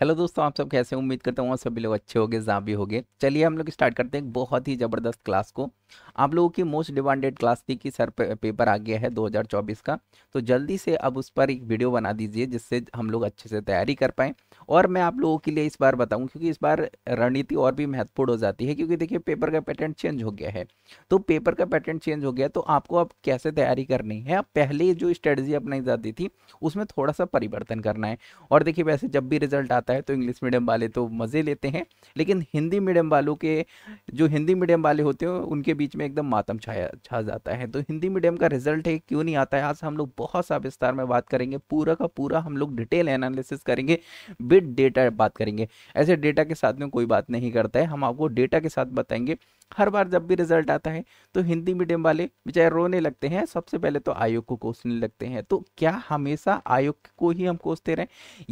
hello दोस्तों आप सब कैसे उम्मीद करता हूँ सभी लोग अच्छे हो गए जहाँ भी हो चलिए हम लोग स्टार्ट करते हैं बहुत ही ज़बरदस्त क्लास को आप लोगों की मोस्ट डिमांडेड क्लास थी कि सर पेपर आ गया है 2024 का तो जल्दी से अब उस पर एक वीडियो बना दीजिए जिससे हम लोग अच्छे से तैयारी कर पाएँ और मैं आप लोगों के लिए इस बार बताऊँ क्योंकि इस बार रणनीति और भी महत्वपूर्ण हो जाती है क्योंकि देखिए पेपर का पैटर्न चेंज हो गया है तो पेपर का पैटर्न चेंज हो गया तो आपको अब कैसे तैयारी करनी है अब पहले जो स्ट्रेटजी अपनाई जाती थी उसमें थोड़ा सा परिवर्तन करना है और देखिए वैसे जब भी रिजल्ट आता है तो इंग्लिश मीडियम वाले तो मज़े लेते हैं लेकिन हिंदी मीडियम वालों के जो हिंदी मीडियम वाले होते हैं उनके बीच में एकदम मातम छाया छा जाता है तो हिंदी मीडियम का रिजल्ट है क्यों नहीं आता है आज हम लोग बहुत सा विस्तार में बात करेंगे पूरा का पूरा हम लोग डिटेल एनालिसिस करेंगे विद डेटा बात करेंगे ऐसे डेटा के साथ में कोई बात नहीं करता है हम आपको डेटा के साथ बताएंगे हर बार जब भी रिजल्ट आता है तो हिंदी मीडियम वाले बेचारे रोने लगते हैं सबसे पहले तो आयोग को कोसने लगते हैं तो क्या हमेशा आयोग को ही हम कोसते रहें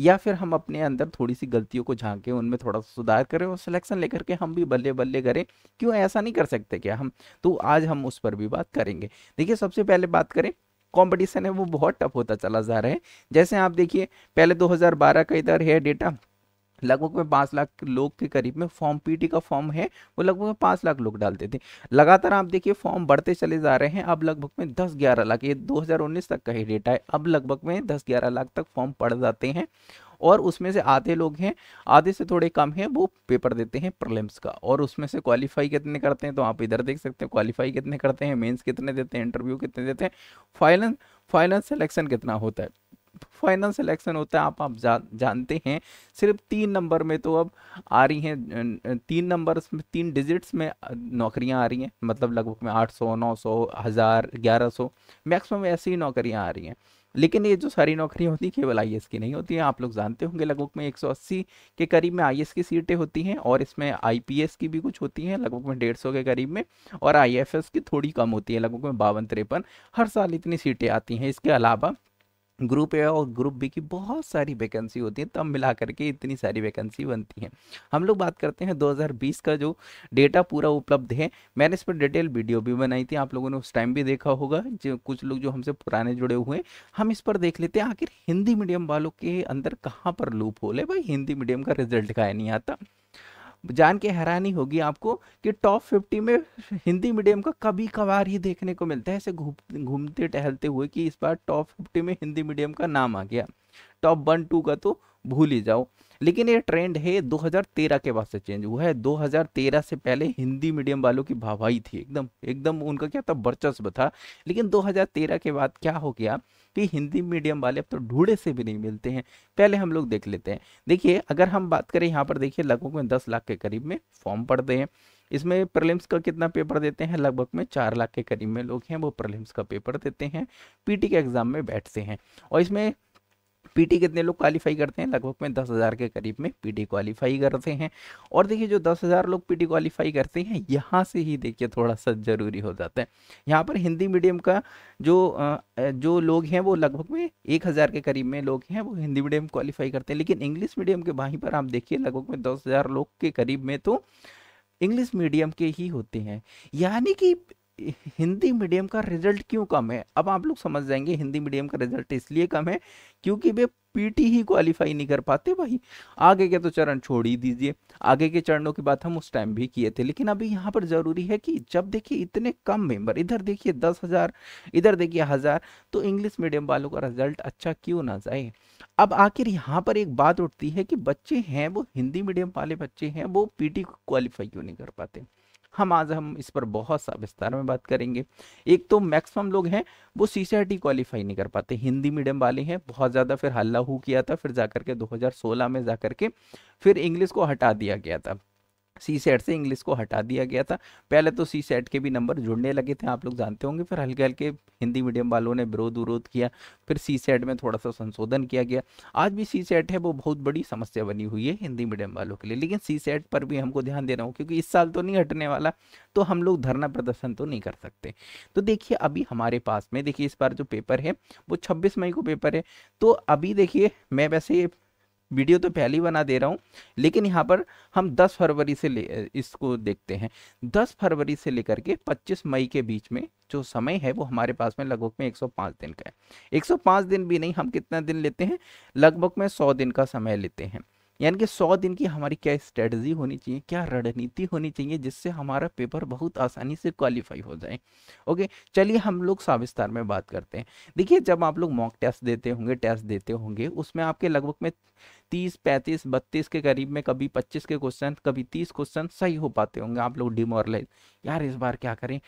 या फिर हम अपने अंदर थोड़ी सी गलतियों को झांके उनमें थोड़ा सा सुधार करें और सिलेक्शन लेकर के हम भी बल्ले बल्ले करें क्यों ऐसा नहीं कर सकते क्या हम तो आज हम उस पर भी बात करेंगे देखिए सबसे पहले बात करें कॉम्पिटिशन है वो बहुत टफ होता चला जा रहा है जैसे आप देखिए पहले दो का इधर है डेटा लगभग में पाँच लाख लोग के करीब में फॉर्म पीटी का फॉर्म है वो लगभग में पाँच लाख लोग डालते थे लगातार आप देखिए फॉर्म बढ़ते चले जा रहे हैं अब लगभग में दस ग्यारह लाख ये 2019 तक का ही डेटा है अब लगभग में दस ग्यारह लाख तक फॉर्म पड़ जाते हैं और उसमें से आधे लोग हैं आधे से थोड़े कम हैं वो पेपर देते हैं प्रलिम्स का और उसमें से क्वालिफाई कितने करते हैं तो आप इधर देख सकते हैं क्वालिफाई कितने करते हैं मेंस कितने देते हैं इंटरव्यू कितने देते हैं फाइनल फाइनल सिलेक्शन कितना होता है फाइनल सिलेक्शन होता है आप आप जा, जानते हैं सिर्फ तीन नंबर में तो अब आ रही हैं तीन नंबर तीन डिजिट्स में नौकरियां आ रही हैं मतलब लगभग में आठ सौ नौ सौ हज़ार ग्यारह सौ मैक्सिमम ऐसी ही नौकरियां आ रही हैं लेकिन ये जो सारी नौकरियाँ होती केवल आई की नहीं होती हैं आप लोग जानते होंगे लगभग में 180 के करीब में आई की सीटें होती हैं और इसमें आई की भी कुछ होती हैं लगभग में सौ के करीब में और आई की थोड़ी कम होती है लगभग में बावन तिरपन हर साल इतनी सीटें आती हैं इसके अलावा ग्रुप ए और ग्रुप बी की बहुत सारी वैकेंसी होती है तब मिला करके इतनी सारी वैकेंसी बनती हैं हम लोग बात करते हैं 2020 का जो डेटा पूरा उपलब्ध है मैंने इस पर डिटेल वीडियो भी बनाई थी आप लोगों ने उस टाइम भी देखा होगा जो कुछ लोग जो हमसे पुराने जुड़े हुए हैं हम इस पर देख लेते हैं आखिर हिंदी मीडियम वालों के अंदर कहाँ पर लूप होल है भाई हिंदी मीडियम का रिजल्ट का नहीं आता जान के हैरानी होगी आपको कि टॉप फिफ्टी में हिंदी मीडियम का कभी कभार ही देखने को मिलता है ऐसे घूमते टहलते हुए कि इस बार टॉप फिफ्टी में हिंदी मीडियम का नाम आ गया टॉप वन टू का तो भूल ही जाओ लेकिन ये ट्रेंड है 2013 के बाद से चेंज हुआ है 2013 से पहले हिंदी मीडियम वालों की भावाई थी एकदम एकदम उनका क्या था वर्चस्व था लेकिन 2013 के बाद क्या हो गया कि हिंदी मीडियम वाले अब तो ढूंढे से भी नहीं मिलते हैं पहले हम लोग देख लेते हैं देखिए अगर हम बात करें यहाँ पर देखिए लगभग दस लाख के करीब में फॉर्म पड़ते हैं इसमें प्रलिम्स का कितना पेपर देते हैं लगभग में चार लाख के करीब में लोग हैं वो प्रलिम्स का पेपर देते हैं पीटी के एग्ज़ाम में बैठते हैं और इसमें पीटी कितने लोग क्वालिफाई करते हैं लगभग में दस हज़ार के करीब में पीटी क्वालिफाई करते हैं और देखिए जो दस हज़ार लोग पीटी क्वालिफाई करते हैं यहाँ से ही देखिए थोड़ा सा ज़रूरी हो जाता है यहाँ पर हिंदी मीडियम का जो जो लोग हैं वो लगभग में एक हज़ार के करीब में लोग हैं वो हिंदी मीडियम क्वालिफाई करते हैं लेकिन इंग्लिश मीडियम के वहीं पर आप देखिए लगभग में दस हज़ार लोग के करीब में तो इंग्लिश मीडियम के ही होते हैं यानी कि हिंदी मीडियम का रिजल्ट क्यों कम है अब आप लोग समझ जाएंगे हिंदी मीडियम का रिजल्ट इसलिए कम है क्योंकि वे पीटी ही क्वालिफाई नहीं कर पाते भाई आगे के तो चरण छोड़ ही दीजिए आगे के चरणों की बात हम उस टाइम भी किए थे लेकिन अभी यहाँ पर ज़रूरी है कि जब देखिए इतने कम मेंबर इधर देखिए दस हज़ार इधर देखिए हज़ार तो इंग्लिश मीडियम वालों का रिजल्ट अच्छा क्यों ना जाए अब आखिर यहाँ पर एक बात उठती है कि बच्चे हैं वो हिंदी मीडियम वाले बच्चे हैं वो पीटी क्वालिफाई क्यों नहीं कर पाते हम आज हम इस पर बहुत सा विस्तार में बात करेंगे एक तो मैक्सिमम लोग हैं वो सी क्वालिफाई नहीं कर पाते हिंदी मीडियम वाले हैं बहुत ज़्यादा फिर हल्ला हु किया था फिर जाकर के 2016 में जाकर के फिर इंग्लिश को हटा दिया गया था सी सेट से इंग्लिश को हटा दिया गया था पहले तो सी सेट के भी नंबर जुड़ने लगे थे आप लोग जानते होंगे फिर हल्के हल्के हिंदी मीडियम वालों ने विरोध विरोध किया फिर सी सेट में थोड़ा सा संशोधन किया गया आज भी सी सेट है वो बहुत बड़ी समस्या बनी हुई है हिंदी मीडियम वालों के लिए लेकिन सी सेट पर भी हमको ध्यान देना हूँ क्योंकि इस साल तो नहीं हटने वाला तो हम लोग धरना प्रदर्शन तो नहीं कर सकते तो देखिए अभी हमारे पास में देखिए इस बार जो पेपर है वो छब्बीस मई को पेपर है तो अभी देखिए मैं वैसे वीडियो तो पहले ही बना दे रहा हूँ लेकिन यहाँ पर हम 10 फरवरी से ले इसको देखते हैं 10 फरवरी से लेकर के 25 मई के बीच में जो समय है वो हमारे पास में लगभग में 105 दिन का है 105 दिन भी नहीं हम कितना दिन लेते हैं लगभग में 100 दिन का समय लेते हैं यानी कि 100 दिन की हमारी क्या स्ट्रेटजी होनी चाहिए क्या रणनीति होनी चाहिए जिससे हमारा पेपर बहुत आसानी से क्वालिफाई हो जाए ओके चलिए हम लोग साविस्तार में बात करते हैं देखिए जब आप लोग मॉक टेस्ट देते होंगे टेस्ट देते होंगे उसमें आपके लगभग में तीस पैंतीस बत्तीस के करीब में कभी पच्चीस के क्वेश्चन कभी तीस क्वेश्चन सही हो पाते होंगे आप लोग डिमोरलाइज यार इस बार क्या करें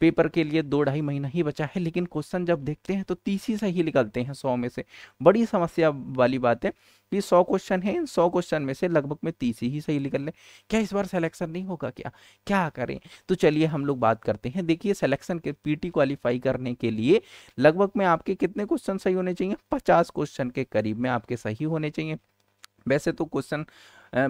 पेपर के लिए दो ढाई महीना ही बचा है लेकिन क्वेश्चन जब देखते हैं तो तीस ही सही निकलते हैं सौ में से बड़ी समस्या वाली बात है कि सौ क्वेश्चन है इन सौ क्वेश्चन में से लगभग में तीस ही सही निकल लें क्या इस बार सेलेक्शन नहीं होगा क्या क्या करें तो चलिए हम लोग बात करते हैं देखिए सेलेक्शन के पी क्वालिफाई करने के लिए लगभग में आपके कितने क्वेश्चन सही होने चाहिए पचास क्वेश्चन के करीब में आपके सही होने चाहिए वैसे तो क्वेश्चन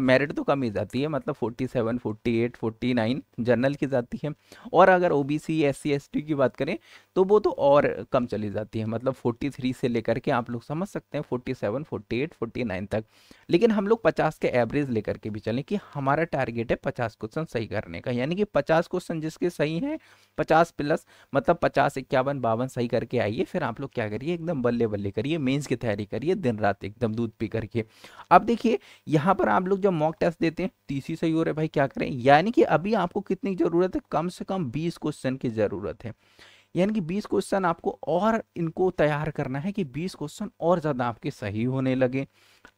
मेरिट तो कम ही जाती है मतलब 47, 48, 49 जनरल की जाती है और अगर O B C S C S T की बात करें तो वो तो और कम चली जाती है मतलब 43 से लेकर के आप लोग समझ सकते हैं 47, 48, 49 तक लेकिन हम लोग 50 के एवरेज लेकर के भी चलें कि हमारा टारगेट है 50 क्वेश्चन सही करने का यानी कि 50 क्वेश्चन जिसके सही हैं 50 प्लस मतलब 50, इक्यावन बावन सही करके आइए फिर आप लोग क्या करिए एकदम बल्ले बल्ले करिए मेन्स की तैयारी करिए दिन रात एकदम दूध पी करके अब देखिए यहाँ पर आप लोग लोग जब मॉक टेस्ट देते हैं टीसी सही हो रहा है भाई क्या करें यानी कि अभी आपको कितनी ज़रूरत है कम से कम बीस क्वेश्चन की ज़रूरत है यानी कि बीस क्वेश्चन आपको और इनको तैयार करना है कि बीस क्वेश्चन और ज़्यादा आपके सही होने लगे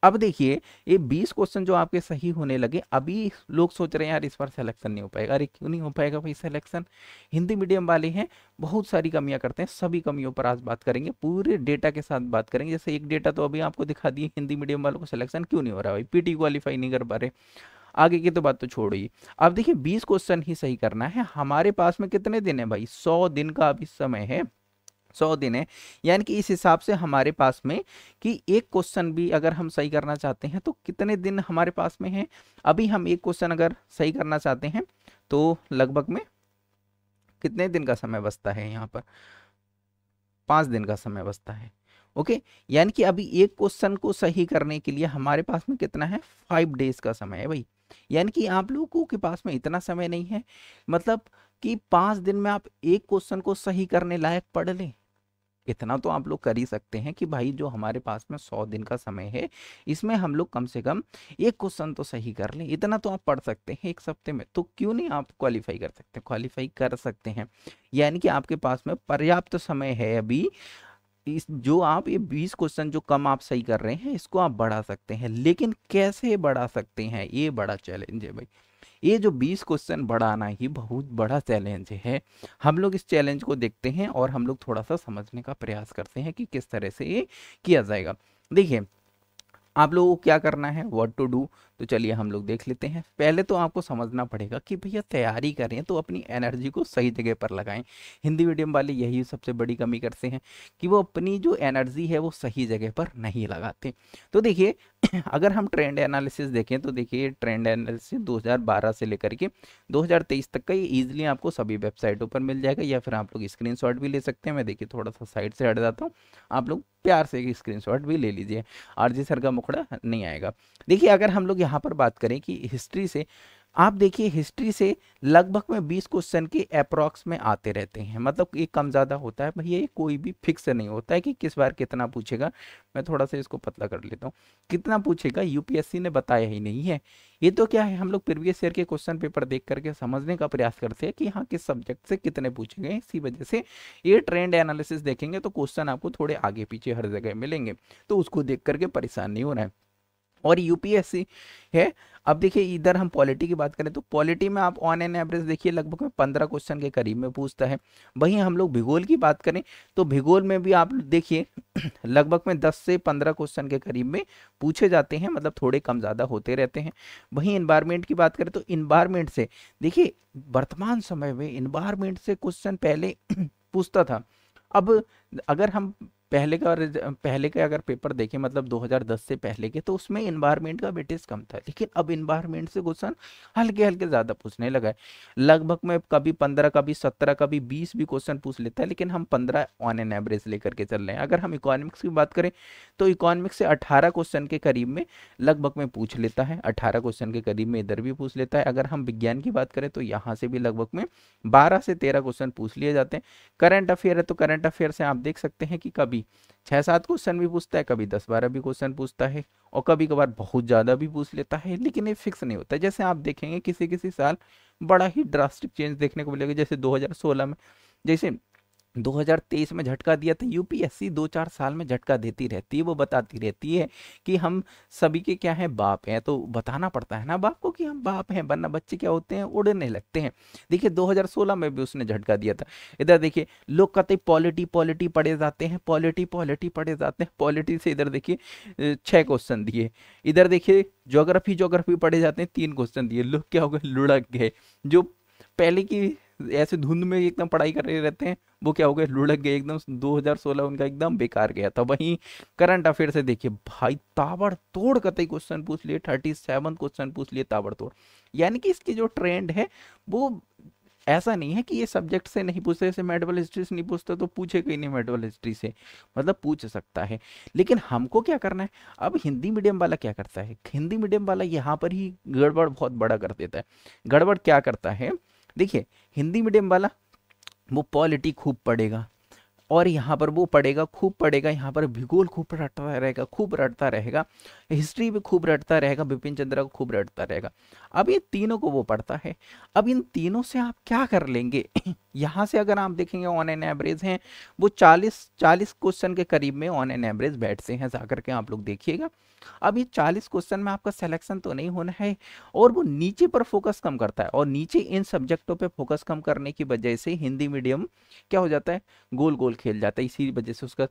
अब देखिए ये बीस क्वेश्चन जो आपके सही होने लगे अभी लोग सोच रहे हैं यार इस बार सिलेक्शन नहीं हो पाएगा अरे क्यों नहीं हो पाएगा भाई सिलेक्शन हिंदी मीडियम वाले हैं बहुत सारी कमियां करते हैं सभी कमियों पर आज बात करेंगे पूरे डेटा के साथ बात करेंगे जैसे एक डेटा तो अभी आपको दिखा दिए हिंदी मीडियम वालों को सिलेक्शन क्यों नहीं हो रहा भाई पीटी क्वालिफाई नहीं कर पा रहे आगे की तो बात तो छोड़िए अब देखिए बीस क्वेश्चन ही सही करना है हमारे पास में कितने दिन है भाई सौ दिन का अभी समय है सौ दिन है यानी कि इस हिसाब से हमारे पास में कि एक क्वेश्चन भी अगर हम सही करना चाहते हैं तो कितने दिन हमारे पास में है अभी हम एक क्वेश्चन अगर सही करना चाहते हैं तो लगभग में कितने दिन का समय बचता है यहाँ पर पाँच दिन का समय बचता है ओके यानी कि अभी एक क्वेश्चन को सही करने के लिए हमारे पास में कितना है फाइव डेज का समय है भाई यानी कि आप लोगों के पास में इतना समय नहीं है मतलब कि पांच दिन में आप एक क्वेश्चन को सही करने लायक पढ़ लें इतना तो आप लोग कर ही सकते हैं कि भाई जो हमारे पास में सौ दिन का समय है इसमें हम लोग कम से कम एक क्वेश्चन तो सही कर लें इतना तो आप पढ़ सकते हैं एक सप्ते में तो क्यों नहीं आप क्वालिफाई कर सकते क्वालिफाई कर सकते हैं यानी कि आपके पास में पर्याप्त समय है अभी इस जो आप ये बीस क्वेश्चन जो कम आप सही कर रहे हैं इसको आप बढ़ा सकते हैं लेकिन कैसे बढ़ा सकते हैं ये बड़ा चैलेंज है भाई ये जो 20 क्वेश्चन बढ़ाना ही बहुत बड़ा चैलेंज है हम लोग इस चैलेंज को देखते हैं और हम लोग थोड़ा सा समझने का प्रयास करते हैं कि किस तरह से ये किया जाएगा देखिए आप लोगों को क्या करना है व्हाट टू डू तो चलिए हम लोग देख लेते हैं पहले तो आपको समझना पड़ेगा कि भैया तैयारी करें तो अपनी एनर्जी को सही जगह पर लगाएं हिंदी मीडियम वाले यही सबसे बड़ी कमी करते हैं कि वो अपनी जो एनर्जी है वो सही जगह पर नहीं लगाते तो देखिए अगर हम ट्रेंड एनालिसिस देखें तो देखिए ट्रेंड एनालिसिस 2012 से लेकर के 2023 तक का ये ईजिली आपको सभी वेबसाइटों पर मिल जाएगा या फिर आप लोग स्क्रीन भी ले सकते हैं मैं देखिए थोड़ा सा साइड से हट जाता हूँ आप लोग प्यार से एक स्क्रीन भी ले लीजिए आरजी सर का मुखड़ा नहीं आएगा देखिए अगर हम लोग यहाँ पर बात करें कि हिस्ट्री से आप देखिए हिस्ट्री से लगभग में 20 क्वेश्चन के अप्रॉक्स में आते रहते हैं मतलब ये कम ज़्यादा होता है भैया ये कोई भी फिक्स नहीं होता है कि किस बार कितना पूछेगा मैं थोड़ा सा इसको पतला कर लेता हूँ कितना पूछेगा यूपीएससी ने बताया ही नहीं है ये तो क्या है हम लोग प्रीवियस ईयर के क्वेश्चन पेपर देख करके समझने का प्रयास करते हैं कि हाँ किस सब्जेक्ट से कितने पूछे गए इसी वजह से ये ट्रेंड एनालिसिस देखेंगे तो क्वेश्चन आपको थोड़े आगे पीछे हर जगह मिलेंगे तो उसको देख करके परेशान नहीं हो रहा है और यूपीएससी है अब देखिए इधर हम पॉलिटी की बात करें तो पॉलिटी में आप ऑन एन एवरेज देखिए लगभग में पंद्रह क्वेश्चन के करीब में पूछता है वहीं हम लोग भूगोल की बात करें तो भूगोल में भी आप देखिए लगभग में दस से पंद्रह क्वेश्चन के करीब में पूछे जाते हैं मतलब थोड़े कम ज़्यादा होते रहते हैं वहीं इन्वायरमेंट की बात करें तो इन्वायरमेंट से देखिए वर्तमान समय में इन्वायरमेंट से क्वेश्चन पहले पूछता था अब अगर हम पहले का पहले का अगर पेपर देखें मतलब 2010 से पहले के तो उसमें इन्वायरमेंट का वेटेज कम था लेकिन अब इन्वायरमेंट से क्वेश्चन हल्के हल्के ज़्यादा पूछने लगा है लगभग मैं कभी 15 कभी 17 कभी 20 भी क्वेश्चन पूछ लेता है लेकिन हम 15 ऑन एन एवरेज लेकर के चल रहे हैं अगर हम इकोनॉमिक्स की बात करें तो इकोनॉमिक्स से अठारह क्वेश्चन के करीब में लगभग में पूछ लेता है अठारह क्वेश्चन के करीब में इधर भी पूछ लेता है अगर हम विज्ञान की बात करें तो यहाँ से भी लगभग में बारह से तेरह क्वेश्चन पूछ लिए जाते हैं करंट अफेयर है तो करंट अफेयर से आप देख सकते हैं कि कभी कभी छः सात क्वेश्चन भी पूछता है कभी दस बारह भी क्वेश्चन पूछता है और कभी कभार बहुत ज़्यादा भी पूछ लेता है लेकिन ये फिक्स नहीं होता जैसे आप देखेंगे किसी किसी साल बड़ा ही ड्रास्टिक चेंज देखने को मिलेगा जैसे 2016 में जैसे 2023 में झटका दिया तो यूपीएससी दो चार साल में झटका देती रहती है वो बताती रहती है कि हम सभी के क्या हैं बाप हैं तो बताना पड़ता है ना बाप को कि हम बाप हैं वरना बच्चे क्या होते हैं उड़ने लगते हैं देखिए 2016 में भी उसने झटका दिया था इधर देखिए लोग कहते पॉलिटी पॉलिटी पढ़े जाते हैं पॉलिटी पॉलिटी पढ़े जाते हैं पॉलिटी से इधर देखिए छः क्वेश्चन दिए इधर देखिए जोग्राफी जोग्राफी पढ़े जाते हैं तीन क्वेश्चन दिए लोग क्या हो गए लुढ़क गए जो पहले की ऐसे धुंध में एकदम पढ़ाई कर रहे रहते हैं वो क्या हो गए लुढ़क गए एकदम 2016 उनका एकदम बेकार गया था वहीं करंट अफेयर से देखिए भाई ताबड़तोड़ कतई क्वेश्चन पूछ लिए थर्टी सेवन क्वेश्चन पूछ लिए ताबड़तोड़ यानी कि इसकी जो ट्रेंड है वो ऐसा नहीं है कि ये सब्जेक्ट से नहीं पूछते जैसे मेडिकल हिस्ट्री से नहीं पूछते तो पूछेगा ही नहीं मेडिकल हिस्ट्री से मतलब पूछ सकता है लेकिन हमको क्या करना है अब हिंदी मीडियम वाला क्या करता है हिंदी मीडियम वाला यहाँ पर ही गड़बड़ बहुत बड़ा कर देता है गड़बड़ क्या करता है देखिए हिंदी मीडियम वाला वो पॉलिटी खूब पढ़ेगा और यहाँ पर वो पढ़ेगा खूब पढ़ेगा यहाँ पर भूगोल खूब रटता रहेगा खूब रटता रहेगा हिस्ट्री भी खूब रटता रहेगा बिपिन चंद्रा को खूब रटता रहेगा अब ये तीनों को वो पढ़ता है अब इन तीनों से आप क्या कर लेंगे यहाँ से अगर आप देखेंगे ऑन एन एवरेज हैं वो चालीस चालीस क्वेश्चन के करीब में ऑन एन एवरेज बैठते हैं जा करके आप लोग देखिएगा अब ये चालीस क्वेश्चन में आपका सिलेक्शन तो नहीं होना है और वो नीचे पर फोकस कम करता है और नीचे इन सब्जेक्टों पे फोकस कम करने की वजह से हिंदी मीडियम क्या हो जाता है गोल गोल खेल जाता है इसी वजह से उसका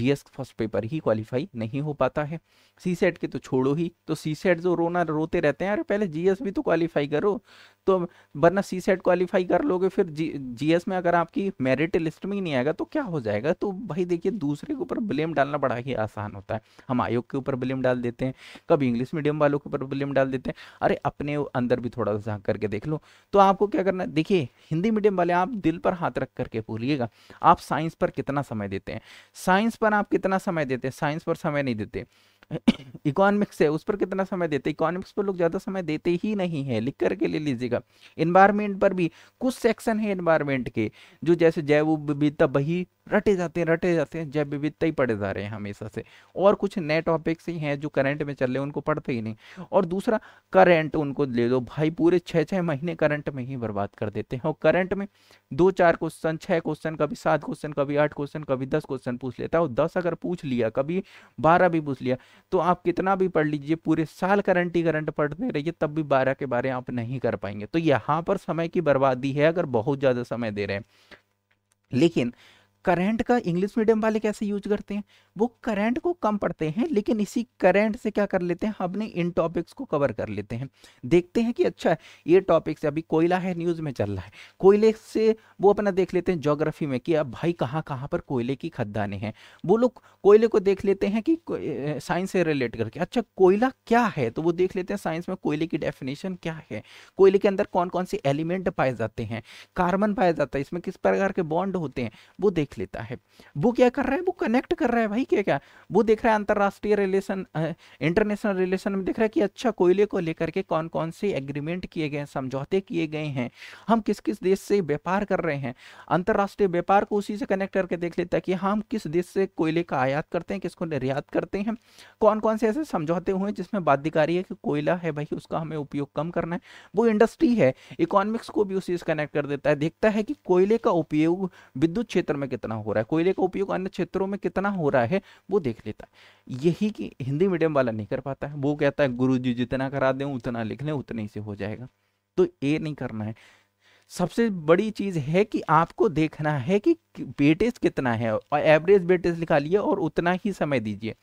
जीएस फर्स्ट पेपर ही क्वालिफाई नहीं हो पाता है सी सेट के तो छोड़ो ही तो सी सेट जो रोना रोते रहते हैं अरे पहले जीएस भी तो क्वालिफाई करो तो वरना सी सेट क्वालिफाई कर लोगे फिर जी जीएस में अगर आपकी मेरिट लिस्ट में ही नहीं आएगा तो क्या हो जाएगा तो भाई देखिए दूसरे के ऊपर ब्लेम डालना बड़ा ही आसान होता है हम आयोग के ऊपर ब्लेम डाल देते हैं कभी इंग्लिश मीडियम वालों के ऊपर ब्लेम डाल देते हैं अरे अपने अंदर भी थोड़ा सा झाँक करके देख लो तो आपको क्या करना है देखिए हिंदी मीडियम वाले आप दिल पर हाथ रख करके भूलिएगा आप साइंस पर कितना समय देते हैं साइंस पर आप कितना समय देते हैं साइंस पर समय नहीं देते इकोनॉमिक्स है उस पर कितना समय देते इकोनॉमिक्स पर लोग ज़्यादा समय देते ही नहीं है लिख करके ले लीजिएगा इन्वायरमेंट पर भी कुछ सेक्शन है इन्वायरमेंट के जो जैसे जैव विविधता बही रटे जाते हैं रटे जाते हैं जय विविधता ही पढ़े जा रहे हैं हमेशा से और कुछ नए टॉपिक्स ही हैं जो करंट में चल रहे हैं उनको पढ़ते ही नहीं और दूसरा करंट उनको ले दो भाई पूरे छः छः महीने करंट में ही बर्बाद कर देते हैं और करंट में दो चार क्वेश्चन छः क्वेश्चन कभी सात क्वेश्चन कभी आठ क्वेश्चन कभी दस क्वेश्चन पूछ लेता है और दस अगर पूछ लिया कभी बारह भी पूछ लिया तो आप कितना भी पढ़ लीजिए पूरे साल करंट ही करंट पढ़ते रहिए तब भी बारह के बारे आप नहीं कर पाएंगे तो यहाँ पर समय की बर्बादी है अगर बहुत ज़्यादा समय दे रहे हैं लेकिन करेंट का इंग्लिश मीडियम वाले कैसे यूज करते हैं वो करंट को कम पढ़ते हैं लेकिन इसी करंट से क्या कर लेते हैं अपने इन टॉपिक्स को कवर कर लेते हैं देखते हैं कि अच्छा ये टॉपिक्स अभी कोयला है न्यूज़ में चल रहा है कोयले से वो अपना देख लेते हैं जोग्राफी में कि अब भाई कहाँ कहाँ पर कोयले की खद्दाने हैं वो लोग कोयले को देख लेते हैं कि साइंस से रिलेट करके अच्छा कोयला क्या है तो वो देख लेते हैं साइंस में कोयले की डेफिनेशन क्या है कोयले के अंदर कौन कौन से एलिमेंट पाए जाते हैं कार्बन पाया जाता है इसमें किस प्रकार के बॉन्ड होते हैं वो देख लेता है वो क्या कर रहा है वो कनेक्ट कर रहा है भाई ठीक है क्या वो देख रहा है अंतरराष्ट्रीय रिलेशन इंटरनेशनल रिलेशन में देख रहा है कि अच्छा कोयले को लेकर के कौन कौन से एग्रीमेंट किए गए हैं समझौते किए गए हैं हम किस किस देश से व्यापार कर रहे हैं अंतर्राष्ट्रीय व्यापार को उसी से कनेक्ट करके देख लेता है कि हम किस देश से कोयले का आयात करते हैं किसको निर्यात करते हैं कौन कौन से ऐसे समझौते हुए जिसमें बाध्यकारी है कि कोयला है भाई उसका हमें उपयोग कम करना है वो इंडस्ट्री है इकोनॉमिक्स को भी उसी से कनेक्ट कर देता है देखता है कि कोयले का उपयोग विद्युत क्षेत्र में कितना हो रहा है कोयले का उपयोग अन्य क्षेत्रों में कितना हो रहा है है वो देख लेता है यही कि हिंदी मीडियम वाला नहीं कर पाता है वो कहता है गुरु जी जितना करा दें उतना लिख लें उतने ही से हो जाएगा तो ये नहीं करना है सबसे बड़ी चीज़ है कि आपको देखना है कि वेटेज कितना है और एवरेज वेटेज लिखा लिए और उतना ही समय दीजिए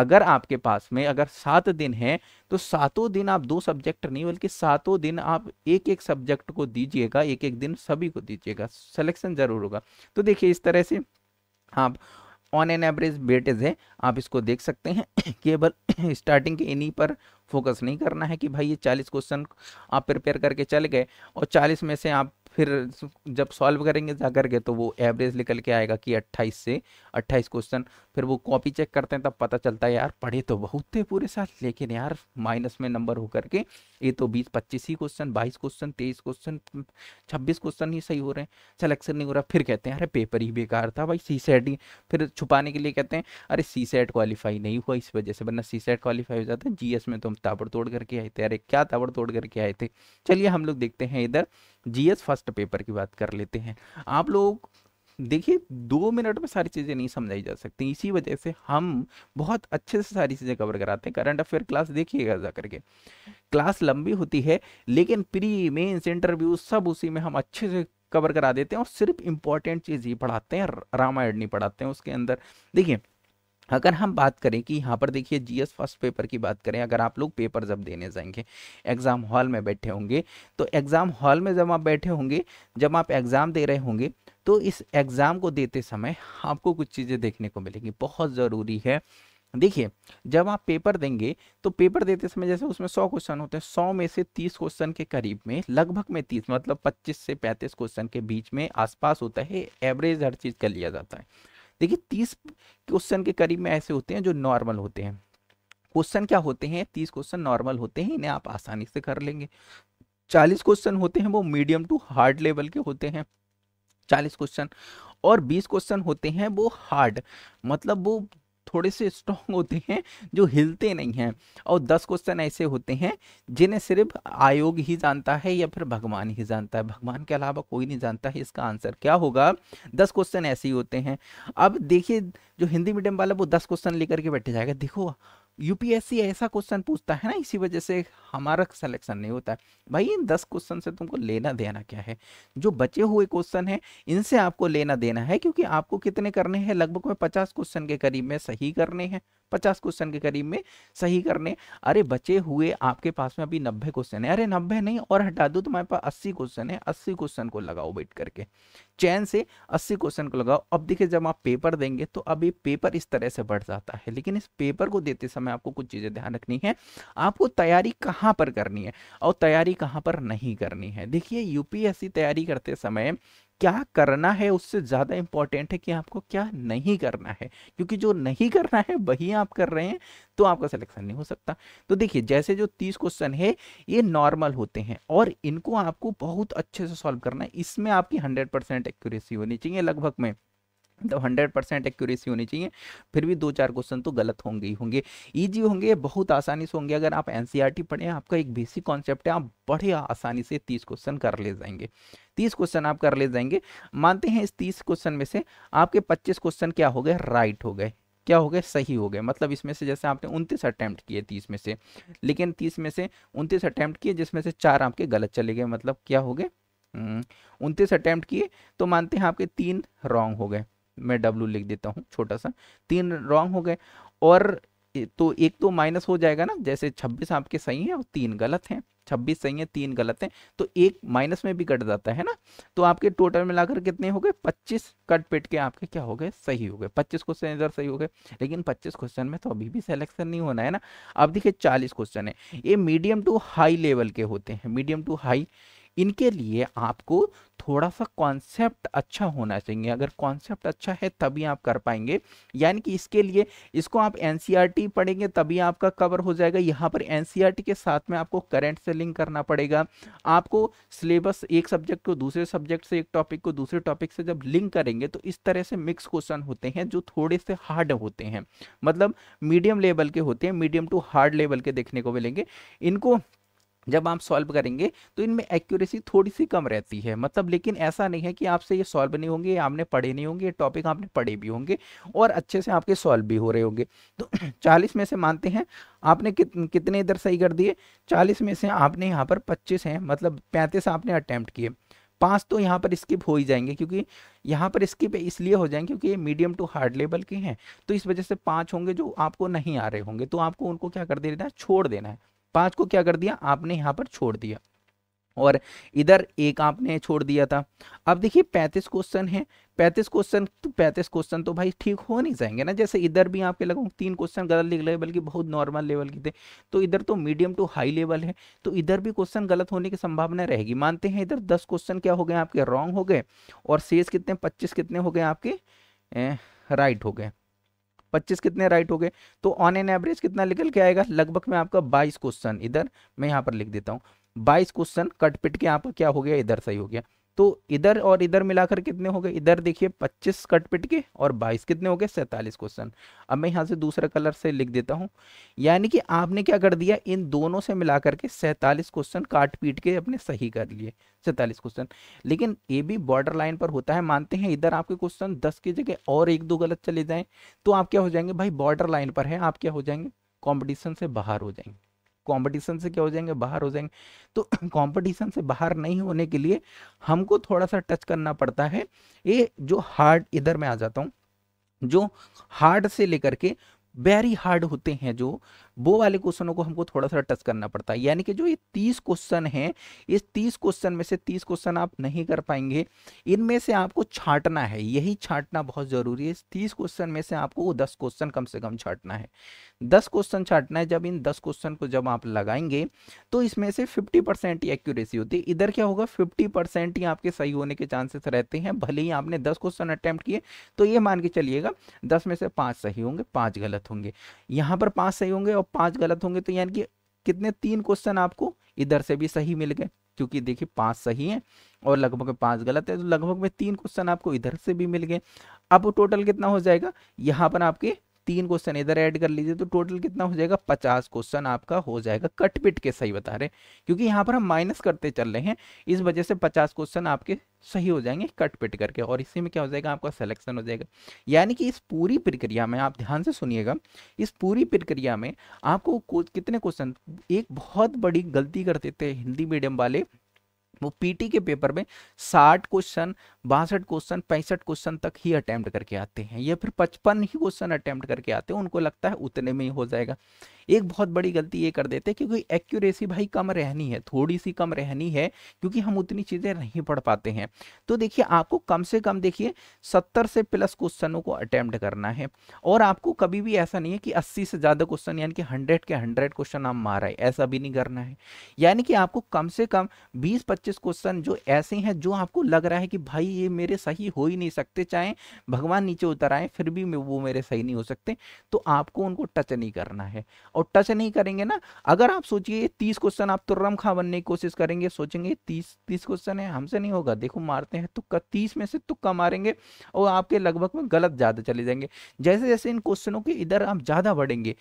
अगर आपके पास में अगर सात दिन है तो सातों दिन आप दो सब्जेक्ट नहीं बल्कि सातों दिन आप एक एक सब्जेक्ट को दीजिएगा एक एक दिन सभी को दीजिएगा सिलेक्शन ज़रूर होगा तो देखिए इस तरह से आप ऑन एन एवरेज बेटेज है आप इसको देख सकते हैं केवल स्टार्टिंग के इन्हीं पर फोकस नहीं करना है कि भाई ये चालीस क्वेश्चन आप प्रिपेयर करके चले गए और चालीस में से आप फिर जब सॉल्व करेंगे जा करके तो वो एवरेज निकल के आएगा कि 28 से 28 क्वेश्चन फिर वो कॉपी चेक करते हैं तब पता चलता है यार पढ़े तो बहुत थे पूरे साथ लेकिन यार माइनस में नंबर हो करके ये तो बीस पच्चीस ही क्वेश्चन बाईस क्वेश्चन तेईस क्वेश्चन छब्बीस क्वेश्चन ही सही हो रहे हैं सलेक्शन नहीं हो रहा फिर कहते हैं अरे पेपर ही बेकार था भाई सी सेट ही फिर छुपाने के लिए कहते हैं अरे सी सेट क्वालिफाई नहीं हुआ इस वजह से वरना सी सेट क्वालिफाई हो जाता है जी में तो हम तोड़ करके आए थे अरे क्या ताबड़ तोड़ करके आए थे चलिए हम लोग देखते हैं इधर जीएस फर्स्ट पेपर की बात कर लेते हैं आप लोग देखिए दो मिनट में सारी चीज़ें नहीं समझाई जा सकती इसी वजह से हम बहुत अच्छे से सारी चीज़ें कवर कराते हैं करंट अफेयर क्लास देखिएगा जा करके क्लास लंबी होती है लेकिन प्री मेन्स इंटरव्यू सब उसी में हम अच्छे से कवर करा देते हैं और सिर्फ इंपॉर्टेंट चीज़ ही पढ़ाते हैं रामायण नहीं पढ़ाते हैं उसके अंदर देखिए अगर हम बात करें कि यहाँ पर देखिए जीएस फर्स्ट पेपर की बात करें अगर आप लोग पेपर जब देने जाएंगे एग्ज़ाम हॉल में बैठे होंगे तो एग्ज़ाम हॉल में जब आप बैठे होंगे जब आप एग्ज़ाम दे रहे होंगे तो इस एग्ज़ाम को देते समय आपको कुछ चीज़ें देखने को मिलेंगी बहुत ज़रूरी है देखिए जब आप पेपर देंगे तो पेपर देते समय जैसे उसमें सौ क्वेश्चन होते हैं सौ में से तीस क्वेश्चन के करीब में लगभग में तीस मतलब पच्चीस से पैंतीस क्वेश्चन के बीच में आसपास होता है एवरेज हर चीज़ का लिया जाता है देखिए तीस क्वेश्चन के करीब में ऐसे होते हैं जो नॉर्मल होते हैं क्वेश्चन क्या होते हैं तीस क्वेश्चन नॉर्मल होते हैं इन्हें आप आसानी से कर लेंगे चालीस क्वेश्चन होते हैं वो मीडियम टू हार्ड लेवल के होते हैं चालीस क्वेश्चन और बीस क्वेश्चन होते हैं वो हार्ड मतलब वो थोड़े से स्ट्रॉन्ग होते हैं जो हिलते नहीं हैं और दस क्वेश्चन ऐसे होते हैं जिन्हें सिर्फ आयोग ही जानता है या फिर भगवान ही जानता है भगवान के अलावा कोई नहीं जानता है इसका आंसर क्या होगा दस क्वेश्चन ऐसे ही होते हैं अब देखिए जो हिंदी मीडियम वाला वो दस क्वेश्चन लेकर के बैठे जाएगा देखो यूपीएससी ऐसा क्वेश्चन पूछता है ना इसी वजह से हमारा सिलेक्शन नहीं होता है भाई इन दस क्वेश्चन से तुमको लेना देना क्या है जो बचे हुए क्वेश्चन हैं इनसे आपको लेना देना है क्योंकि आपको कितने करने हैं लगभग में पचास क्वेश्चन के करीब में सही करने हैं पचास क्वेश्चन के करीब में सही करने अरे बचे हुए आपके पास में अभी नब्बे क्वेश्चन है अरे नब्बे नहीं और हटा दो तुम्हारे तो पास अस्सी क्वेश्चन है अस्सी क्वेश्चन को लगाओ बैठ करके चैन से 80 क्वेश्चन को लगाओ अब देखिए जब आप पेपर देंगे तो अब ये पेपर इस तरह से बढ़ जाता है लेकिन इस पेपर को देते समय आपको कुछ चीज़ें ध्यान रखनी है आपको तैयारी कहाँ पर करनी है और तैयारी कहाँ पर नहीं करनी है देखिए यूपीएससी तैयारी करते समय क्या करना है उससे ज़्यादा इंपॉर्टेंट है कि आपको क्या नहीं करना है क्योंकि जो नहीं करना है वही आप कर रहे हैं तो आपका सिलेक्शन नहीं हो सकता तो देखिए जैसे जो तीस क्वेश्चन है ये नॉर्मल होते हैं और इनको आपको बहुत अच्छे से सॉल्व करना है इसमें आपकी हंड्रेड परसेंट एक्यूरेसी होनी चाहिए लगभग में तो हंड्रेड परसेंट एक्यूरेसी होनी चाहिए फिर भी दो चार क्वेश्चन तो गलत होंगे ही होंगे ईजी होंगे बहुत आसानी से होंगे अगर आप एन हैं आपका एक बेसिक कॉन्सेप्ट है आप बड़े आसानी से तीस क्वेश्चन कर ले जाएंगे तीस क्वेश्चन आप कर ले जाएंगे मानते हैं इस तीस क्वेश्चन में से आपके पच्चीस क्वेश्चन क्या हो गए राइट हो गए क्या हो गए सही हो गए मतलब इसमें से जैसे आपने उनतीस अटैम्प्ट किए तीस में से लेकिन तीस में से उनतीस अटैम्प्ट किए जिसमें से चार आपके गलत चले गए मतलब क्या हो गए उनतीस अटैम्प्ट किए तो मानते हैं आपके तीन रॉन्ग हो गए मैं डब्ल्यू लिख देता हूँ छोटा सा तीन रॉन्ग हो गए और तो एक तो माइनस हो जाएगा ना जैसे छब्बीस आपके सही है और तीन गलत हैं छब्बीस सही है तीन गलत हैं तो एक माइनस में भी कट जाता है ना तो आपके टोटल मिलाकर कितने हो गए पच्चीस कट पिट के आपके क्या हो गए सही हो गए पच्चीस क्वेश्चन इधर सही हो गए लेकिन पच्चीस क्वेश्चन में तो अभी भी सिलेक्शन नहीं होना है ना अब देखिए चालीस क्वेश्चन है ये मीडियम टू हाई लेवल के होते हैं मीडियम टू हाई इनके लिए आपको थोड़ा सा कॉन्सेप्ट अच्छा होना चाहिए अगर कॉन्सेप्ट अच्छा है तभी आप कर पाएंगे यानी कि इसके लिए इसको आप एन e पढ़ेंगे तभी आपका कवर हो जाएगा यहाँ पर एन e के साथ में आपको करंट से लिंक करना पड़ेगा आपको सिलेबस एक सब्जेक्ट को दूसरे सब्जेक्ट से एक टॉपिक को दूसरे टॉपिक से जब लिंक करेंगे तो इस तरह से मिक्स क्वेश्चन होते हैं जो थोड़े से हार्ड होते हैं मतलब मीडियम लेवल के होते हैं मीडियम टू हार्ड लेवल के देखने को मिलेंगे इनको जब आप सॉल्व करेंगे तो इनमें एक्यूरेसी थोड़ी सी कम रहती है मतलब लेकिन ऐसा नहीं है कि आपसे ये सॉल्व नहीं होंगे आपने पढ़े नहीं होंगे ये टॉपिक आपने पढ़े भी होंगे और अच्छे से आपके सॉल्व भी हो रहे होंगे तो चालीस में से मानते हैं आपने कित, कितने इधर सही कर दिए चालीस में से आपने यहाँ पर पच्चीस हैं मतलब पैंतीस आपने अटैम्प्ट किए पाँच तो यहाँ पर स्किप हो ही जाएंगे क्योंकि यहाँ पर स्किप इसलिए हो जाएंगे क्योंकि ये मीडियम टू हार्ड लेवल के हैं तो इस वजह से पाँच होंगे जो आपको नहीं आ रहे होंगे तो आपको उनको क्या कर देना है छोड़ देना है पाँच को क्या कर दिया आपने यहाँ पर छोड़ दिया और इधर एक आपने छोड़ दिया था अब देखिए पैंतीस क्वेश्चन है पैंतीस क्वेश्चन तो पैंतीस क्वेश्चन तो भाई ठीक हो नहीं जाएंगे ना जैसे इधर भी आपके लगा तीन क्वेश्चन गलत लिख बल्कि बहुत नॉर्मल लेवल के थे तो इधर तो मीडियम टू हाई लेवल है तो इधर भी क्वेश्चन गलत होने की संभावना रहेगी मानते हैं इधर दस क्वेश्चन क्या हो गए आपके रॉन्ग हो गए और शेष कितने पच्चीस कितने हो गए आपके राइट हो गए पच्चीस कितने राइट हो गए तो ऑन एन एवरेज कितना निकल के आएगा लगभग मैं आपका बाईस क्वेश्चन इधर मैं यहाँ पर लिख देता हूँ बाईस क्वेश्चन कट पिट के पर क्या हो गया इधर सही हो गया तो इधर और इधर मिलाकर कितने हो गए इधर देखिए 25 कट पिट के और 22 कितने हो गए सैंतालीस क्वेश्चन अब मैं यहाँ से दूसरे कलर से लिख देता हूँ यानी कि आपने क्या कर दिया इन दोनों से मिला करके सैंतालीस क्वेश्चन काट पीट के अपने सही कर लिए सैतालीस क्वेश्चन लेकिन ये भी बॉर्डर लाइन पर होता है मानते हैं इधर आपके क्वेश्चन दस की जगह और एक दो गलत चले जाएँ तो आप क्या हो जाएंगे भाई बॉर्डर लाइन पर है आप क्या हो जाएंगे कॉम्पिटिशन से बाहर हो जाएंगे कंपटीशन से क्या हो जाएंगे बाहर हो जाएंगे तो कंपटीशन से बाहर नहीं होने के लिए हमको थोड़ा सा टच करना पड़ता है ये जो हार्ड इधर मैं आ जाता हूँ जो हार्ड से लेकर के वेरी हार्ड होते हैं जो वो वाले क्वेश्चनों को हमको थोड़ा सा टच करना पड़ता है यानी कि जो ये तीस क्वेश्चन हैं इस तीस क्वेश्चन में से तीस क्वेश्चन आप नहीं कर पाएंगे इनमें से आपको छाटना है यही छाटना बहुत ज़रूरी है तीस क्वेश्चन में से आपको दस क्वेश्चन कम से कम छाटना है दस क्वेश्चन छाटना है जब इन दस क्वेश्चन को जब आप लगाएंगे तो इसमें से फिफ्टी परसेंट एक्यूरेसी होती है इधर क्या होगा फिफ्टी परसेंट ही आपके सही होने के चांसेस रहते हैं भले ही आपने दस क्वेश्चन अटैम्प्ट किए तो ये मान के चलिएगा दस में से पांच सही होंगे पांच गलत होंगे यहाँ पर पांच सही होंगे और पांच गलत होंगे तो यानी कि कितने तीन क्वेश्चन आपको इधर से भी सही मिल गए क्योंकि देखिए पांच सही हैं और लगभग में पांच गलत है तो लगभग में तीन क्वेश्चन आपको इधर से भी मिल गए अब टोटल कितना हो जाएगा यहाँ पर आपके तीन क्वेश्चन इधर ऐड कर लीजिए तो टोटल कितना हो जाएगा पचास क्वेश्चन आपका हो जाएगा कट पिट के सही बता रहे क्योंकि यहाँ पर हम माइनस करते चल रहे हैं इस वजह से पचास क्वेश्चन आपके सही हो जाएंगे कट पिट करके और इसी में क्या हो जाएगा आपका सिलेक्शन हो जाएगा यानी कि इस पूरी प्रक्रिया में आप ध्यान से सुनिएगा इस पूरी प्रक्रिया में आपको कितने क्वेश्चन एक बहुत बड़ी गलती करते थे हिंदी मीडियम वाले वो पीटी के पेपर में साठ क्वेश्चन बासठ क्वेश्चन पैंसठ क्वेश्चन तक ही अटैम्प्ट करके आते हैं या फिर पचपन ही क्वेश्चन अटैम्प्ट करके आते हैं उनको लगता है उतने में ही हो जाएगा एक बहुत बड़ी गलती ये कर देते हैं क्योंकि एक्यूरेसी भाई कम रहनी है थोड़ी सी कम रहनी है क्योंकि हम उतनी चीज़ें नहीं पढ़ पाते हैं तो देखिए आपको कम से कम देखिए सत्तर से प्लस क्वेश्चनों को अटैम्प्ट करना है और आपको कभी भी ऐसा नहीं है कि अस्सी से ज़्यादा क्वेश्चन यानी कि हंड्रेड के हंड्रेड क्वेश्चन आप मारा है ऐसा भी नहीं करना है यानी कि आपको कम से कम बीस पच्चीस पच्चीस क्वेश्चन जो ऐसे हैं जो आपको लग रहा है कि भाई ये मेरे सही हो ही नहीं सकते चाहे भगवान नीचे उतर आए फिर भी वो मेरे सही नहीं हो सकते तो आपको उनको टच नहीं करना है और टच नहीं करेंगे ना अगर आप सोचिए तीस क्वेश्चन आप तुर्रम तो खा बनने की कोशिश करेंगे सोचेंगे तीस तीस क्वेश्चन है हमसे नहीं होगा देखो मारते हैं तुक्का तो तीस में से तुक्का मारेंगे और आपके लगभग में गलत ज़्यादा चले जाएंगे जैसे जैसे इन क्वेश्चनों के इधर आप ज़्यादा बढ़ेंगे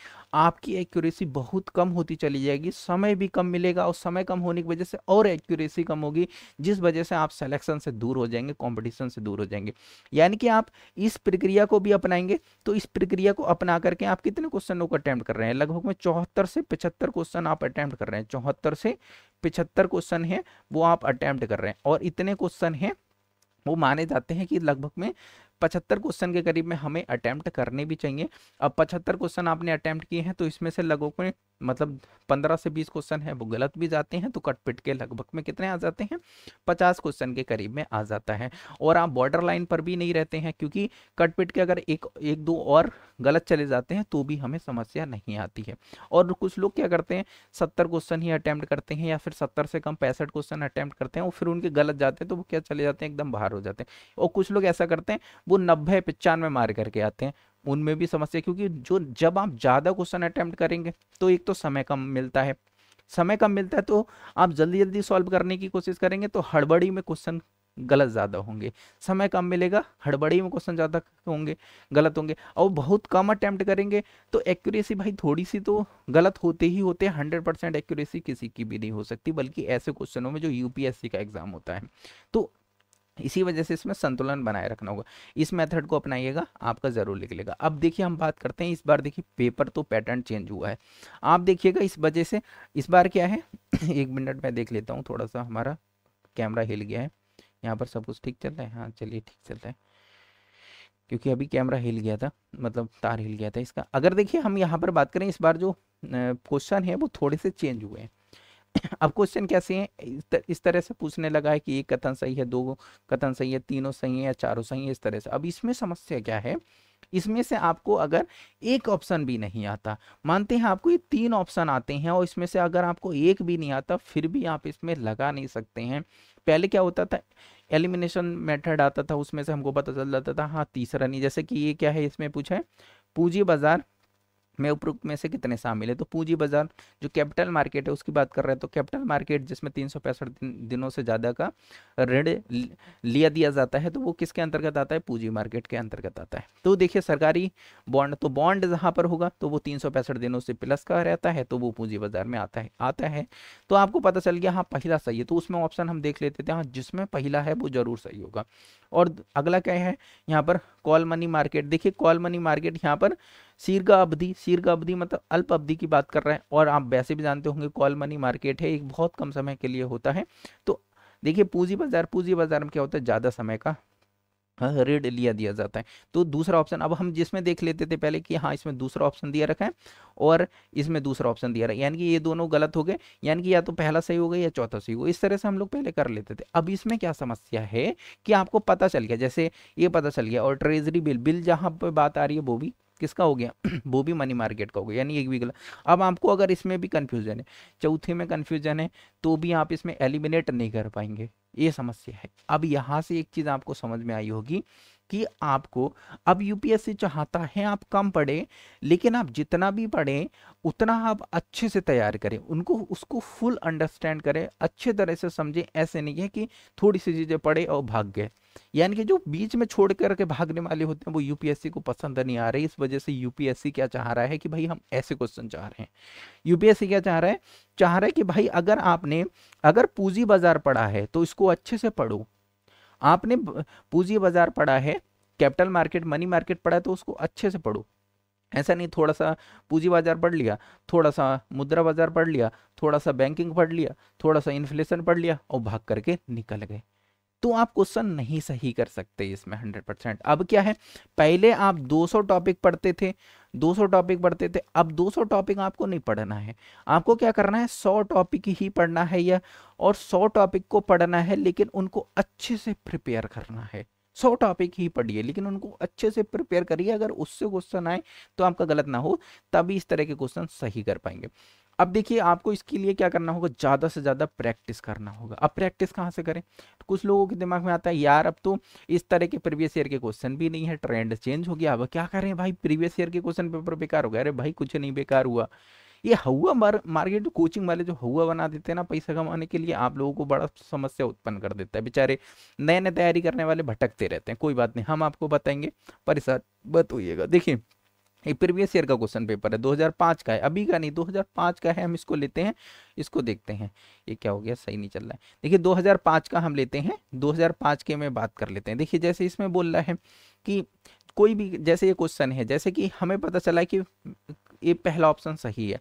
आपकी एक्यूरेसी बहुत कम होती चली जाएगी समय भी कम मिलेगा और समय कम होने की वजह से और एक्यूरेसी कम होगी जिस वजह से आप सेलेक्शन से दूर हो जाएंगे कंपटीशन से दूर हो जाएंगे यानी कि आप इस प्रक्रिया को भी अपनाएंगे तो इस प्रक्रिया को अपना करके आप कितने क्वेश्चनों को अटैम्प्ट कर रहे हैं लगभग में चौहत्तर से पचहत्तर क्वेश्चन आप अटैम्प्ट कर रहे हैं चौहत्तर से पिछहत्तर क्वेश्चन है वो आप अटैम्प्ट कर रहे हैं और इतने क्वेश्चन हैं वो माने जाते हैं कि लगभग में पचहत्तर क्वेश्चन के करीब में हमें अटैम्प्ट करने भी चाहिए अब पचहत्तर क्वेश्चन आपने अटैम्प्ट किए हैं तो इसमें से लगभग में मतलब पंद्रह से बीस क्वेश्चन है वो गलत भी जाते हैं तो कटपिट के लगभग में कितने आ जाते हैं पचास क्वेश्चन के करीब में आ जाता है और आप बॉर्डर लाइन पर भी नहीं रहते हैं क्योंकि कटपिट के अगर एक एक दो और गलत चले जाते हैं तो भी हमें समस्या नहीं आती है और कुछ लोग क्या करते हैं सत्तर क्वेश्चन ही अटैम्प्ट करते हैं या फिर सत्तर से कम पैंसठ क्वेश्चन अटैम्प्ट करते हैं और फिर उनके गलत जाते हैं तो वो क्या चले जाते हैं एकदम बाहर हो जाते हैं और कुछ लोग ऐसा करते हैं वो नब्बे पचानवे मार करके आते हैं उनमें भी समस्या क्योंकि जो जब आप ज़्यादा क्वेश्चन अटैम्प्ट करेंगे तो एक तो समय कम मिलता है समय कम मिलता है तो आप जल्दी जल्दी सॉल्व करने की कोशिश करेंगे तो हड़बड़ी में क्वेश्चन गलत ज़्यादा होंगे समय कम मिलेगा हड़बड़ी में क्वेश्चन ज़्यादा होंगे गलत होंगे और बहुत कम अटैम्प्ट करेंगे तो एक्यूरेसी भाई थोड़ी सी तो गलत होते ही होते हैं हंड्रेड परसेंट एक्यूरेसी किसी की भी नहीं हो सकती बल्कि ऐसे क्वेश्चनों में जो यूपीएससी का एग्ज़ाम होता है तो इसी वजह से इसमें संतुलन बनाए रखना होगा इस मेथड को अपनाइएगा आपका ज़रूर निकलेगा अब देखिए हम बात करते हैं इस बार देखिए पेपर तो पैटर्न चेंज हुआ है आप देखिएगा इस वजह से इस बार क्या है एक मिनट मैं देख लेता हूँ थोड़ा सा हमारा कैमरा हिल गया है यहाँ पर सब कुछ ठीक चल रहा है हाँ चलिए ठीक चल रहा है क्योंकि अभी कैमरा हिल गया था मतलब तार हिल गया था इसका अगर देखिए हम यहाँ पर बात करें इस बार जो क्वेश्चन है वो थोड़े से चेंज हुए हैं अब क्वेश्चन कैसे हैं इस तरह से पूछने लगा है कि एक कथन सही है दो कथन सही है तीनों सही है या चारों सही है इस तरह से अब इसमें समस्या क्या है इसमें से आपको अगर एक ऑप्शन भी नहीं आता मानते हैं आपको ये तीन ऑप्शन आते हैं और इसमें से अगर आपको एक भी नहीं आता फिर भी आप इसमें लगा नहीं सकते हैं पहले क्या होता था एलिमिनेशन मेथड आता था उसमें से हमको पता चल जाता था हाँ तीसरा नहीं जैसे कि ये क्या है इसमें पूछा है पूंजी बाजार में उपरोक्त में से कितने शामिल है तो पूंजी बाजार जो कैपिटल मार्केट है उसकी बात कर रहे हैं तो कैपिटल मार्केट जिसमें तीन सौ पैंसठ दिनों से ज़्यादा का ऋण लिया दिया जाता है तो वो किसके अंतर्गत आता है पूंजी मार्केट के अंतर्गत आता है तो देखिए सरकारी बॉन्ड तो बॉन्ड जहाँ पर होगा तो वो तीन दिनों से प्लस का रहता है तो वो पूंजी बाजार में आता है आता है तो आपको पता चल गया हाँ पहला सही है तो उसमें ऑप्शन हम देख लेते थे हाँ जिसमें पहला है वो जरूर सही होगा और अगला क्या है यहाँ पर कॉल मनी मार्केट देखिए कॉल मनी मार्केट यहाँ पर सीर्घ अवधि सीर्घ अवधि मतलब अल्प अवधि की बात कर रहे हैं और आप वैसे भी जानते होंगे कॉल मनी मार्केट है एक बहुत कम समय के लिए होता है तो देखिए पूंजी बाजार पूंजी बाजार में क्या होता है ज़्यादा समय का रेड हाँ, लिया दिया जाता है तो दूसरा ऑप्शन अब हम जिसमें देख लेते थे पहले कि हाँ इसमें दूसरा ऑप्शन दिया रखा है और इसमें दूसरा ऑप्शन दिया रखा है यानी कि ये दोनों गलत हो गए यानी कि या तो पहला सही होगा या चौथा सही होगा इस तरह से हम लोग पहले कर लेते थे अब इसमें क्या समस्या है कि आपको पता चल गया जैसे ये पता चल गया और ट्रेजरी बिल बिल जहाँ पर बात आ रही है वो भी किसका हो गया वो भी मनी मार्केट का हो गया यानी एक भी गलत अब आपको अगर इसमें भी कन्फ्यूजन है चौथे में कन्फ्यूजन है तो भी आप इसमें एलिमिनेट नहीं कर पाएंगे ये समस्या है अब यहाँ से एक चीज़ आपको समझ में आई होगी कि आपको अब यूपीएससी चाहता है आप कम पढ़ें लेकिन आप जितना भी पढ़ें उतना आप अच्छे से तैयार करें उनको उसको फुल अंडरस्टैंड करें अच्छे तरह से समझें ऐसे नहीं है कि थोड़ी सी चीज़ें पढ़े और भाग गए यानी कि जो बीच में छोड़ करके भागने वाले होते हैं वो यूपीएससी को पसंद नहीं आ रही इस वजह से यूपीएससी क्या चाह रहा है कि भाई हम ऐसे क्वेश्चन चाह रहे हैं यूपीएससी क्या चाह रहा है चाह रहा है कि भाई अगर आपने अगर पूंजी बाजार पढ़ा है तो इसको अच्छे से पढ़ो आपने पूंजी बाजार पढ़ा है कैपिटल मार्केट मनी मार्केट पढ़ा है तो उसको अच्छे से पढ़ो ऐसा नहीं थोड़ा सा पूंजी बाजार पढ़ लिया थोड़ा सा मुद्रा बाजार पढ़ लिया थोड़ा सा बैंकिंग पढ़ लिया थोड़ा सा इन्फ्लेशन पढ़ लिया और भाग करके निकल गए तो आप क्वेश्चन नहीं सही कर सकते इसमें हंड्रेड परसेंट अब क्या है पहले आप 200 टॉपिक पढ़ते थे 200 टॉपिक पढ़ते थे अब 200 टॉपिक आपको नहीं पढ़ना है आपको क्या करना है 100 टॉपिक ही पढ़ना है या और 100 टॉपिक को पढ़ना है लेकिन उनको अच्छे से प्रिपेयर करना है सौ टॉपिक ही पढ़िए लेकिन उनको अच्छे से प्रिपेयर करिए अगर उससे क्वेश्चन आए तो आपका गलत ना हो तभी इस तरह के क्वेश्चन सही कर पाएंगे अब देखिए आपको इसके लिए क्या करना होगा ज़्यादा से ज़्यादा प्रैक्टिस करना होगा अब प्रैक्टिस कहाँ से करें तो कुछ लोगों के दिमाग में आता है यार अब तो इस तरह के प्रीवियस ईयर के क्वेश्चन भी नहीं है ट्रेंड चेंज हो गया अब क्या करें भाई प्रीवियस ईयर के क्वेश्चन पेपर बेकार हो गया अरे भाई कुछ नहीं बेकार हुआ ये हवा मार, मार्केट कोचिंग वाले जो हवा बना देते हैं ना पैसा कमाने के लिए आप लोगों को बड़ा समस्या उत्पन्न कर देता है बेचारे नए नए तैयारी करने वाले भटकते रहते हैं कोई बात नहीं हम आपको बताएंगे परेशान मत होइएगा देखिए ये प्रीवियस ईयर का क्वेश्चन पेपर है 2005 का है अभी का नहीं 2005 का है हम इसको लेते हैं इसको देखते हैं ये क्या हो गया सही नहीं चल रहा है देखिए 2005 का हम लेते हैं 2005 के में बात कर लेते हैं देखिए जैसे इसमें बोल रहा है कि कोई भी जैसे ये क्वेश्चन है जैसे कि हमें पता चला कि ये पहला ऑप्शन सही है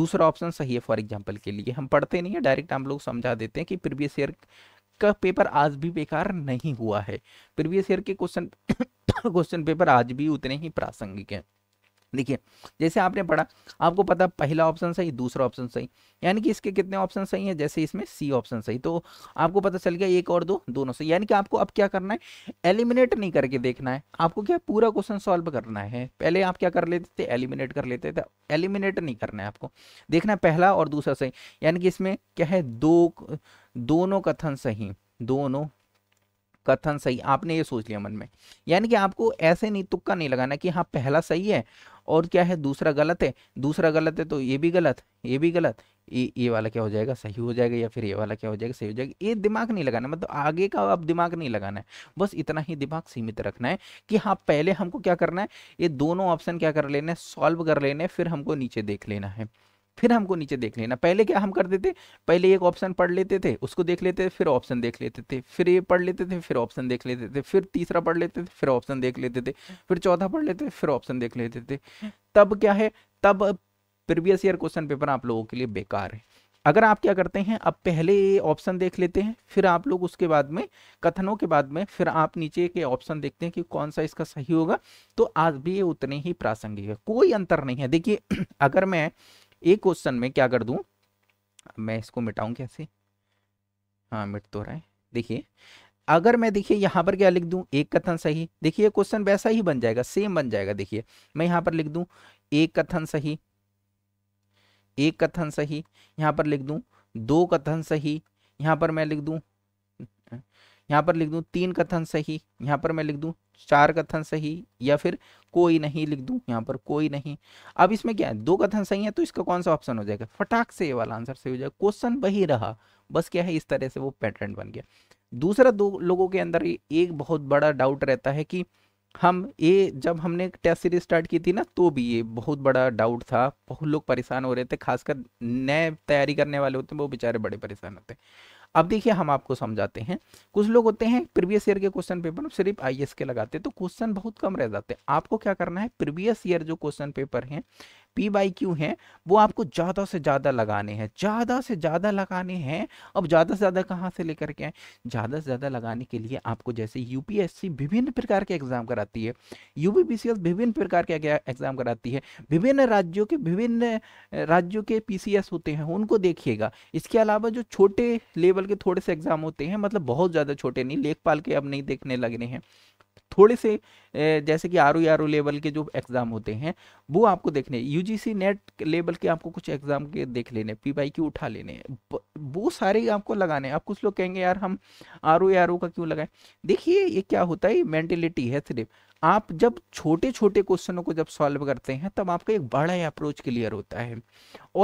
दूसरा ऑप्शन सही है फॉर एग्जाम्पल के लिए हम पढ़ते नहीं है डायरेक्ट हम लोग समझा देते हैं कि प्रीवियस ईयर का पेपर आज भी बेकार नहीं हुआ है प्रीवियस ईयर के क्वेश्चन क्वेश्चन पेपर आज भी उतने ही प्रासंगिक हैं देखिए जैसे आपने पढ़ा आपको पता पहला ऑप्शन सही दूसरा ऑप्शन सही यानी कि इसके कितने ऑप्शन सही हैं जैसे इसमें सी ऑप्शन सही तो आपको पता चल गया एक और दो दोनों सही यानी कि आपको अब क्या करना है एलिमिनेट नहीं करके देखना है आपको क्या पूरा क्वेश्चन सॉल्व करना है पहले आप क्या कर लेते थे एलिमिनेट कर लेते थे एलिमिनेट नहीं करना है आपको देखना है पहला और दूसरा सही यानी कि इसमें क्या है दो दोनों कथन सही दोनों कथन सही आपने ये सोच लिया मन में यानी कि आपको ऐसे नहीं तुक्का नहीं लगाना कि हाँ पहला सही है और क्या है दूसरा गलत है दूसरा गलत है तो ये भी गलत ये भी गलत ये ये वाला क्या हो जाएगा सही हो जाएगा या फिर ये वाला क्या हो जाएगा सही हो जाएगा ये दिमाग नहीं लगाना मतलब आगे का अब दिमाग नहीं लगाना है बस इतना ही दिमाग सीमित रखना है कि हाँ पहले हमको क्या करना है ये दोनों ऑप्शन क्या कर लेना है सॉल्व कर लेने फिर हमको नीचे देख लेना है फिर हमको नीचे देख लेना पहले क्या हम कर देते पहले एक ऑप्शन पढ़ लेते थे उसको देख लेते फिर ऑप्शन देख लेते थे फिर ये पढ़ लेते थे फिर ऑप्शन देख लेते थे फिर तीसरा पढ़ लेते थे फिर ऑप्शन देख लेते थे फिर चौथा पढ़ लेते फिर ऑप्शन देख लेते थे तब क्या है तब प्रीवियस ईयर क्वेश्चन पेपर आप लोगों के लिए बेकार है अगर आप क्या करते हैं अब पहले ऑप्शन देख लेते हैं फिर आप लोग उसके बाद में कथनों के बाद में फिर आप नीचे के ऑप्शन देखते हैं कि कौन सा इसका सही होगा तो आज भी ये उतने ही प्रासंगिक है कोई अंतर नहीं है देखिए अगर मैं एक क्वेश्चन में क्या कर दूं मैं इसको मिटाऊं कैसे हाँ मिट तो रहा है देखिए अगर मैं देखिए यहां पर क्या लिख दूं एक कथन सही देखिए क्वेश्चन वैसा ही बन जाएगा सेम बन जाएगा देखिए मैं यहां पर लिख दूं एक कथन सही एक कथन सही यहां पर लिख दूं दो कथन सही यहां पर मैं लिख दूं यहाँ पर लिख दूँ तीन कथन सही यहाँ पर मैं लिख दूँ चार कथन सही या फिर कोई नहीं लिख दूँ यहाँ पर कोई नहीं अब इसमें क्या है दो कथन सही है तो इसका कौन सा ऑप्शन हो जाएगा फटाक से ये वाला आंसर सही हो जाएगा क्वेश्चन वही रहा बस क्या है इस तरह से वो पैटर्न बन गया दूसरा दो लोगों के अंदर एक बहुत बड़ा डाउट रहता है कि हम ये जब हमने टेस्ट सीरीज स्टार्ट की थी ना तो भी ये बहुत बड़ा डाउट था बहुत लोग परेशान हो रहे थे खासकर नए तैयारी करने वाले होते हैं वो बेचारे बड़े परेशान होते हैं अब देखिए हम आपको समझाते हैं कुछ लोग होते हैं प्रीवियस ईयर के क्वेश्चन पेपर सिर्फ आई के लगाते हैं तो क्वेश्चन बहुत कम रह जाते हैं आपको क्या करना है प्रीवियस ईयर जो क्वेश्चन पेपर हैं पी बाई क्यू हैं वो आपको ज़्यादा से ज़्यादा लगाने हैं ज़्यादा से ज़्यादा लगाने हैं अब ज़्यादा से ज़्यादा कहाँ से लेकर के आए ज़्यादा से ज़्यादा लगाने के लिए आपको जैसे यूपीएससी विभिन्न प्रकार के एग्ज़ाम कराती है यू विभिन्न प्रकार के एग्ज़ाम कराती है विभिन्न राज्यों के विभिन्न राज्यों के पी होते हैं उनको देखिएगा इसके अलावा जो छोटे लेवल के थोड़े से एग्ज़ाम होते हैं मतलब बहुत ज़्यादा छोटे नहीं लेखपाल के अब नहीं देखने लग रहे हैं थोड़े से जैसे कि R O R O level के जो एग्ज़ाम होते हैं वो आपको देखने यूजीसी नेट लेवल के आपको कुछ एग्ज़ाम के देख लेने पी वाई क्यू उठा लेने वो सारे आपको लगाने आप कुछ लोग कहेंगे यार हम आर ओ आर ओ का क्यों लगाएं देखिए ये क्या होता है मेंटेलिटी है सिर्फ आप जब छोटे छोटे क्वेश्चनों को जब सॉल्व करते हैं तब आपका एक बड़ा अप्रोच क्लियर होता है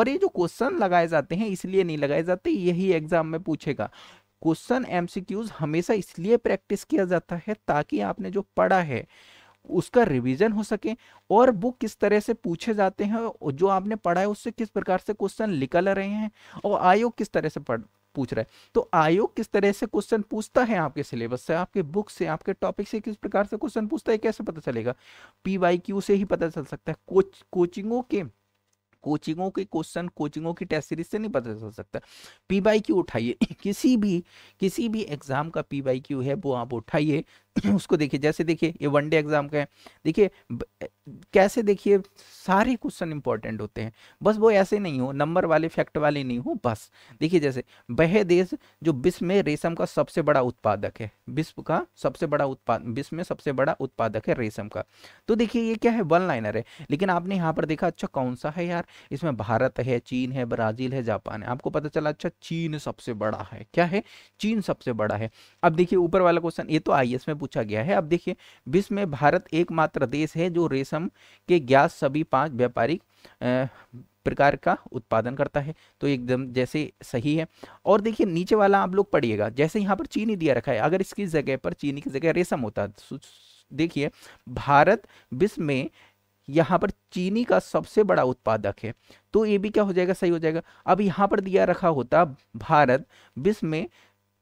और ये जो क्वेश्चन लगाए जाते हैं इसलिए नहीं लगाए जाते यही एग्जाम में पूछेगा क्वेश्चन एमसीक्यूज हमेशा इसलिए प्रैक्टिस किया जाता है ताकि आपने जो पढ़ा है उसका रिवीजन हो सके और वो किस तरह से पूछे जाते हैं जो आपने पढ़ा है उससे किस प्रकार से क्वेश्चन निकल रहे हैं और आयोग किस तरह से पढ़ पूछ रहा है तो आयोग किस तरह से क्वेश्चन पूछता है आपके सिलेबस से आपके बुक से आपके टॉपिक से किस प्रकार से क्वेश्चन पूछता है कैसे पता चलेगा पी वाई क्यू से ही पता चल सकता है कोच कोचिंगों के कोचिंगों के क्वेश्चन कोचिंगों की टेस्ट सीरीज से नहीं पता चल सकता पी बाई क्यू उठाइए किसी भी किसी भी एग्जाम का पी बाई क्यू है वो आप उठाइए उसको देखिए जैसे देखिए ये वनडे एग्जाम का है देखिए कैसे देखिए सारे क्वेश्चन इंपॉर्टेंट होते हैं बस वो ऐसे नहीं हो नंबर वाले फैक्ट वाले नहीं हो बस देखिए जैसे वह देश जो विश्व में रेशम का सबसे बड़ा उत्पादक है विश्व का सबसे बड़ा उत्पाद विश्व में सबसे बड़ा उत्पादक है रेशम का तो देखिए ये क्या है वन लाइनर है लेकिन आपने यहाँ पर देखा अच्छा कौन सा है यार इसमें भारत है चीन है ब्राजील है जापान है आपको पता चला अच्छा चीन सबसे बड़ा है क्या है चीन सबसे बड़ा है अब देखिए ऊपर वाला क्वेश्चन ये तो आई में पूछ पूछा गया है अब देखिए विश्व में भारत एकमात्र देश है जो रेशम के ज्ञात सभी पांच व्यापारिक प्रकार का उत्पादन करता है तो एकदम जैसे सही है और देखिए नीचे वाला आप लोग पढ़िएगा जैसे यहाँ पर चीनी दिया रखा है अगर इसकी जगह पर चीनी की जगह रेशम होता देखिए भारत विश्व में यहाँ पर चीनी का सबसे बड़ा उत्पादक है तो ये भी क्या हो जाएगा सही हो जाएगा अब यहाँ पर दिया रखा होता भारत विश्व में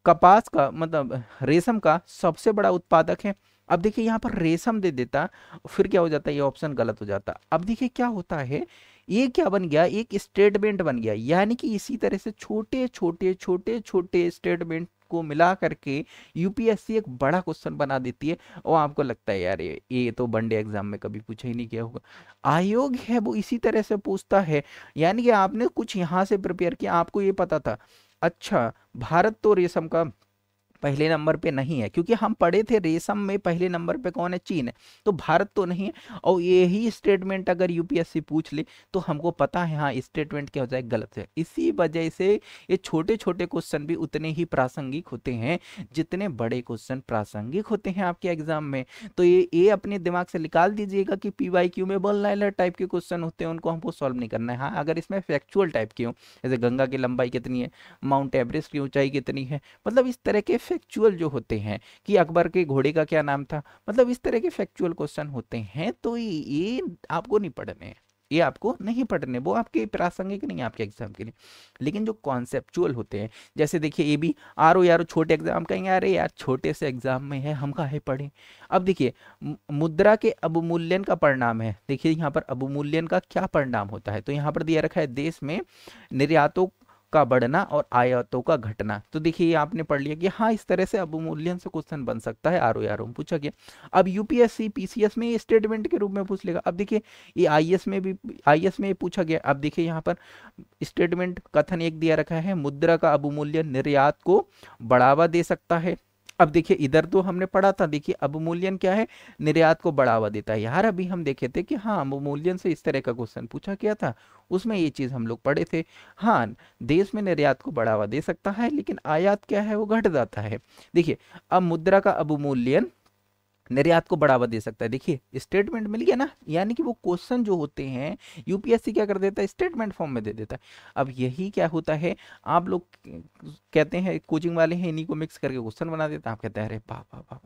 कपास का मतलब रेशम का सबसे बड़ा उत्पादक है अब देखिए यहाँ पर रेशम दे देता फिर क्या हो जाता ये ऑप्शन गलत हो जाता अब देखिए क्या होता है ये क्या बन गया एक स्टेटमेंट बन गया यानी कि इसी तरह से छोटे छोटे छोटे छोटे स्टेटमेंट को मिला करके यूपीएससी एक बड़ा क्वेश्चन बना देती है और आपको लगता है यार ये ये तो वनडे एग्जाम में कभी पूछा ही नहीं गया होगा आयोग है वो इसी तरह से पूछता है यानी कि आपने कुछ यहाँ से प्रिपेयर किया आपको ये पता था अच्छा भारत तो रेशम का पहले नंबर पे नहीं है क्योंकि हम पढ़े थे रेशम में पहले नंबर पे कौन है चीन है तो भारत तो नहीं है और यही स्टेटमेंट अगर यूपीएससी पूछ ले तो हमको पता है हाँ स्टेटमेंट क्या हो जाए गलत है इसी वजह से ये छोटे छोटे क्वेश्चन भी उतने ही प्रासंगिक होते हैं जितने बड़े क्वेश्चन प्रासंगिक होते हैं आपके एग्जाम में तो ये ये अपने दिमाग से निकाल दीजिएगा कि पी वाई क्यू में बल लाइलर टाइप के क्वेश्चन होते हैं उनको हमको सॉल्व नहीं करना है हाँ अगर इसमें फैक्चुअल टाइप के हों जैसे गंगा की लंबाई कितनी है माउंट एवरेस्ट की ऊंचाई कितनी है मतलब इस तरह के फैक्चुअल जो होते हैं कि अकबर के घोड़े का क्या नाम था मतलब इस तरह के फैक्चुअल क्वेश्चन होते हैं तो ये आपको नहीं पढ़ने ये आपको नहीं पढ़ने वो आपके प्रासंगिक नहीं है आपके एग्जाम के लिए लेकिन जो कॉन्सेप्चुअल होते हैं जैसे देखिए ये भी आर ओ यार छोटे एग्जाम कहेंगे अरे यार छोटे से एग्जाम में है हम कहा पढ़े अब देखिए मुद्रा के अवमूल्यन का परिणाम है देखिए यहाँ पर अवमूल्यन का क्या परिणाम होता है तो यहाँ पर दिया रखा है देश में निर्यातों का बढ़ना और आयातों का घटना तो देखिए आपने पढ़ लिया कि हाँ इस तरह से अवमूल्यन से क्वेश्चन बन सकता है आर ओ आर पूछा गया अब यूपीएससी पीसीएस में स्टेटमेंट के रूप में पूछ लेगा अब देखिए ये आईएएस में भी आईएएस में पूछा गया अब देखिए यहाँ पर स्टेटमेंट कथन एक दिया रखा है मुद्रा का अवमूल्यन निर्यात को बढ़ावा दे सकता है अब देखिए इधर तो हमने पढ़ा था देखिए अवमूल्यन क्या है निर्यात को बढ़ावा देता है यार अभी हम देखे थे कि हाँ अवमूल्यन से इस तरह का क्वेश्चन पूछा गया था उसमें ये चीज़ हम लोग पढ़े थे हाँ देश में निर्यात को बढ़ावा दे सकता है लेकिन आयात क्या है वो घट जाता है देखिए अब मुद्रा का अवमूल्यन निर्यात को बढ़ावा दे सकता है देखिए स्टेटमेंट मिल गया ना यानी कि वो क्वेश्चन जो होते हैं यूपीएससी क्या कर देता है स्टेटमेंट फॉर्म में दे देता है अब यही क्या होता है आप लोग कहते हैं कोचिंग वाले हैं इन्हीं को मिक्स करके क्वेश्चन बना देता है आप कहते हैं अरे वाह वाह वाह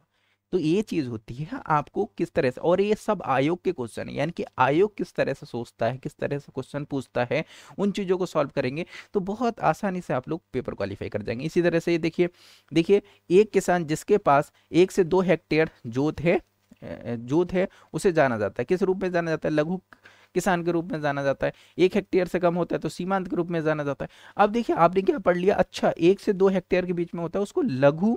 तो ये चीज़ होती है आपको किस तरह से और ये सब आयोग के क्वेश्चन है यानी कि आयोग किस तरह से सोचता है किस तरह से क्वेश्चन पूछता है उन चीज़ों को सॉल्व करेंगे तो बहुत आसानी से आप लोग पेपर क्वालिफाई कर जाएंगे इसी तरह से ये देखिए देखिए एक किसान जिसके पास एक से दो हेक्टेयर जोत है जोत है उसे जाना जाता है किस रूप में जाना जाता है लघु किसान के रूप में जाना जाता है एक हेक्टेयर से कम होता है तो सीमांत के रूप में जाना जाता है अब देखिए आपने क्या पढ़ लिया अच्छा एक से दो हेक्टेयर के बीच में होता है उसको लघु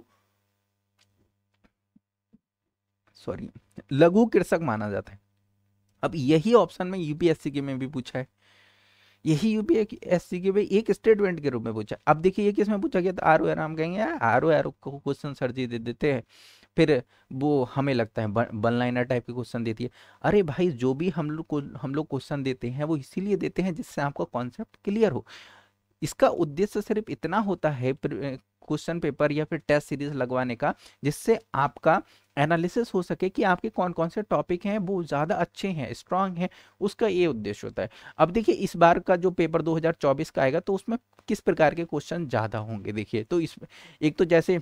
सॉरी लघु कृषक माना जाता है अब यही ऑप्शन में यूपीएससी के में भी पूछा है यही यूपीएससी के में एक स्टेटमेंट के रूप में पूछा अब देखिए ये किस में पूछा गया तो आर ओ आर हम कहेंगे आर ओ आर को क्वेश्चन सर जी दे देते हैं फिर वो हमें लगता है वन लाइनर टाइप के क्वेश्चन देती है अरे भाई जो भी हम लोग को हम लोग क्वेश्चन देते हैं वो इसीलिए देते हैं जिससे आपका कॉन्सेप्ट क्लियर हो इसका उद्देश्य सिर्फ इतना होता है क्वेश्चन पेपर या फिर टेस्ट सीरीज लगवाने का जिससे आपका एनालिसिस हो सके कि आपके कौन कौन से टॉपिक हैं वो ज़्यादा अच्छे हैं स्ट्रांग हैं उसका ये उद्देश्य होता है अब देखिए इस बार का जो पेपर 2024 का आएगा तो उसमें किस प्रकार के क्वेश्चन ज़्यादा होंगे देखिए तो इस एक तो जैसे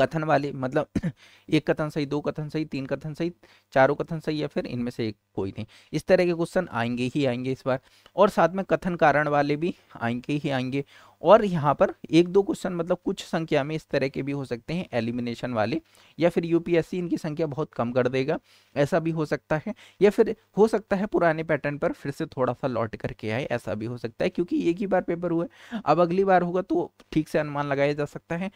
कथन वाले मतलब एक कथन सही दो कथन सही तीन कथन सही चारों कथन सही या फिर इनमें से एक कोई नहीं इस तरह के क्वेश्चन आएंगे ही आएंगे इस बार और साथ में कथन कारण वाले भी आएंगे ही आएंगे और यहाँ पर एक दो क्वेश्चन मतलब कुछ संख्या में इस तरह के भी हो सकते हैं एलिमिनेशन वाले या फिर यूपीएससी इनकी संख्या बहुत कम कर देगा ऐसा भी हो सकता है या फिर हो सकता है पुराने पैटर्न पर फिर से थोड़ा सा लौट करके आए ऐसा भी हो सकता है क्योंकि एक ही बार पेपर हुआ अब अगली बार होगा तो ठीक से अनुमान लगाया जा सकता है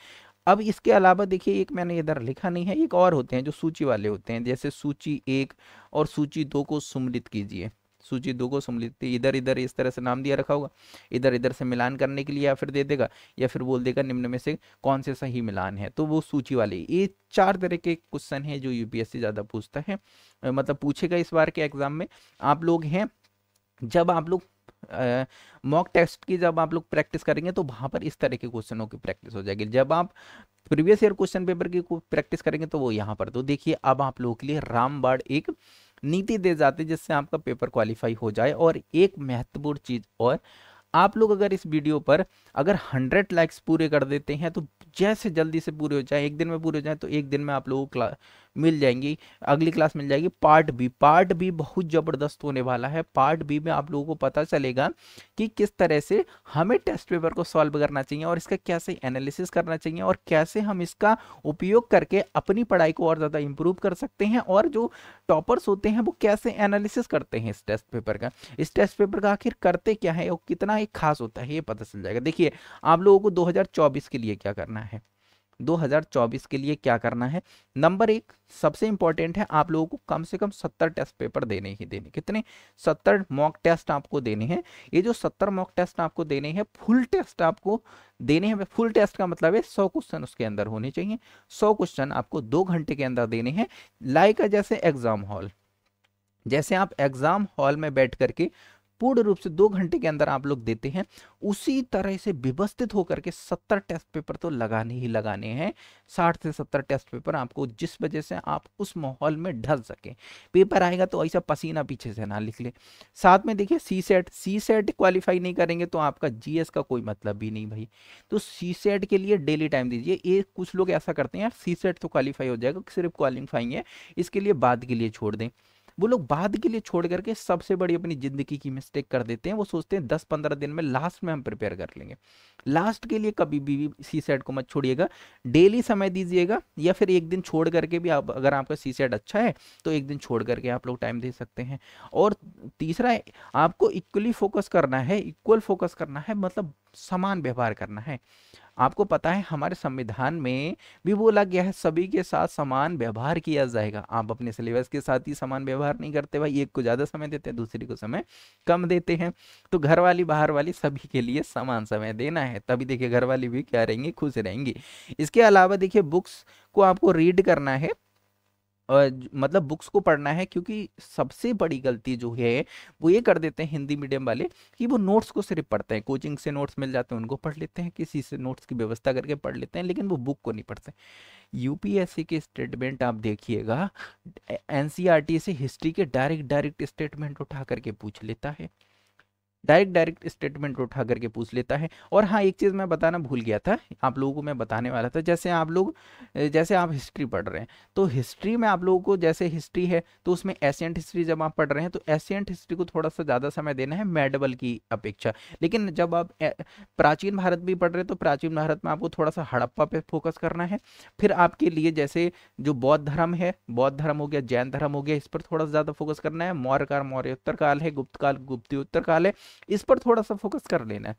अब इसके अलावा देखिए एक मैंने इधर लिखा नहीं है एक और होते हैं जो सूची वाले होते हैं जैसे सूची एक और सूची दो को सम्मिलित कीजिए सूची दो को सम्मिलित इधर इधर इस तरह से नाम दिया रखा होगा इधर इधर से मिलान करने के लिए या फिर दे देगा या फिर बोल देगा निम्न में से कौन से सही मिलान है तो वो सूची वाले ये चार तरह के क्वेश्चन हैं जो यूपीएससी ज़्यादा पूछता है मतलब पूछेगा इस बार के एग्ज़ाम में आप लोग हैं जब आप लोग मॉक टेस्ट की जब आप लोग प्रैक्टिस करेंगे तो वहाँ पर इस तरह के क्वेश्चनों की प्रैक्टिस हो जाएगी जब आप प्रीवियस ईयर क्वेश्चन पेपर की प्रैक्टिस करेंगे तो वो यहाँ पर तो देखिए अब आप लोगों के लिए रामबाड़ एक नीति दे जाते जिससे आपका पेपर क्वालिफाई हो जाए और एक महत्वपूर्ण चीज़ और आप लोग अगर इस वीडियो पर अगर 100 लाइक्स पूरे कर देते हैं तो जैसे जल्दी से पूरे हो जाए एक दिन में पूरे हो जाए तो एक दिन में आप लोगों को मिल जाएंगी अगली क्लास मिल जाएगी पार्ट बी पार्ट बी बहुत ज़बरदस्त होने वाला है पार्ट बी में आप लोगों को पता चलेगा कि किस तरह से हमें टेस्ट पेपर को सॉल्व करना चाहिए और इसका कैसे एनालिसिस करना चाहिए और कैसे हम इसका उपयोग करके अपनी पढ़ाई को और ज़्यादा इम्प्रूव कर सकते हैं और जो टॉपर्स होते हैं वो कैसे एनालिसिस करते हैं इस टेस्ट पेपर का इस टेस्ट पेपर का आखिर करते क्या है और कितना एक खास होता है ये पता चल जाएगा देखिए आप लोगों को दो के लिए क्या करना है 2024 के लिए क्या करना है नंबर एक सबसे इंपॉर्टेंट है आप लोगों को कम से कम 70 टेस्ट पेपर देने ही देने कितने 70 मॉक टेस्ट आपको देने हैं ये जो 70 मॉक टेस्ट आपको देने हैं फुल टेस्ट आपको देने हैं फुल टेस्ट का मतलब है 100 क्वेश्चन उसके अंदर होने चाहिए 100 क्वेश्चन आपको दो घंटे के अंदर देने हैं लाइक जैसे एग्जाम हॉल जैसे आप एग्जाम हॉल में बैठ करके पूर्ण रूप से दो घंटे के अंदर आप लोग देते हैं उसी तरह से व्यवस्थित होकर के सत्तर टेस्ट पेपर तो लगाने ही लगाने हैं साठ से सत्तर टेस्ट पेपर आपको जिस वजह से आप उस माहौल में ढल सके पेपर आएगा तो ऐसा पसीना पीछे से ना लिख ले साथ में देखिए CSAT CSAT qualify नहीं करेंगे तो आपका जीएस का कोई मतलब भी नहीं भाई तो सी सेट के लिए डेली टाइम दीजिए ये कुछ लोग ऐसा करते हैं सी सेट तो क्वालिफाई हो जाएगा सिर्फ क्वालिफाइंग है इसके लिए बाद के लिए छोड़ दें वो लोग बाद के लिए छोड़ करके सबसे बड़ी अपनी ज़िंदगी की मिस्टेक कर देते हैं वो सोचते हैं दस पंद्रह दिन में लास्ट में हम प्रिपेयर कर लेंगे लास्ट के लिए कभी भी सी सेट को मत छोड़िएगा डेली समय दीजिएगा या फिर एक दिन छोड़ करके भी आप अगर आपका सी सेट अच्छा है तो एक दिन छोड़ करके आप लोग टाइम दे सकते हैं और तीसरा है आपको इक्वली फोकस करना है इक्वल फोकस करना है मतलब समान व्यवहार करना है आपको पता है हमारे संविधान में भी बोला गया है सभी के साथ समान व्यवहार किया जाएगा आप अपने सिलेबस के साथ ही समान व्यवहार नहीं करते भाई एक को ज़्यादा समय देते हैं दूसरे को समय कम देते हैं तो घर वाली बाहर वाली सभी के लिए समान समय देना है तभी देखिए घर वाली भी क्या रहेंगी खुश रहेंगी इसके अलावा देखिए बुक्स को आपको रीड करना है मतलब बुक्स को पढ़ना है क्योंकि सबसे बड़ी गलती जो है वो ये कर देते हैं हिंदी मीडियम वाले कि वो नोट्स को सिर्फ पढ़ते हैं कोचिंग से नोट्स मिल जाते हैं उनको पढ़ लेते हैं किसी से नोट्स की व्यवस्था करके पढ़ लेते हैं लेकिन वो बुक को नहीं पढ़ते यूपीएससी के स्टेटमेंट आप देखिएगा एनसीईआरटी से हिस्ट्री के डायरेक्ट डायरेक्ट स्टेटमेंट उठा करके पूछ लेता है डायरेक्ट डायरेक्ट स्टेटमेंट उठा करके पूछ लेता है और हाँ एक चीज़ मैं बताना भूल गया था आप लोगों को मैं बताने वाला था जैसे आप लोग जैसे आप हिस्ट्री पढ़ रहे हैं तो हिस्ट्री में आप लोगों को जैसे हिस्ट्री है तो उसमें एशियंट हिस्ट्री जब आप पढ़ रहे हैं तो एशियंट हिस्ट्री को थोड़ा सा ज़्यादा समय देना है मेडबल की अपेक्षा लेकिन जब आप प्राचीन भारत भी पढ़ रहे हैं तो प्राचीन भारत में आपको थोड़ा सा हड़प्पा पर फोकस करना है फिर आपके लिए जैसे जो बौद्ध धर्म है बौद्ध धर्म हो गया जैन धर्म हो गया इस पर थोड़ा सा ज़्यादा फोकस करना है मौर्य काल मौर्योत्तर काल है गुप्त काल गुप्त उत्तर काल है इस पर थोड़ा सा फोकस कर लेना है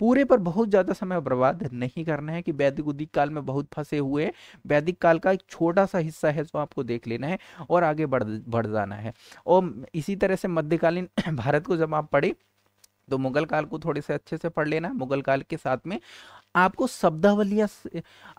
पूरे पर बहुत ज़्यादा समय बर्बाद नहीं करना है कि वैदिक उदिक काल में बहुत फंसे हुए वैदिक काल का एक छोटा सा हिस्सा है जो आपको देख लेना है और आगे बढ़ बढ़ जाना है और इसी तरह से मध्यकालीन भारत को जब आप पढ़े तो मुगल काल को थोड़े से अच्छे से पढ़ लेना मुगल काल के साथ में आपको शब्दावलिया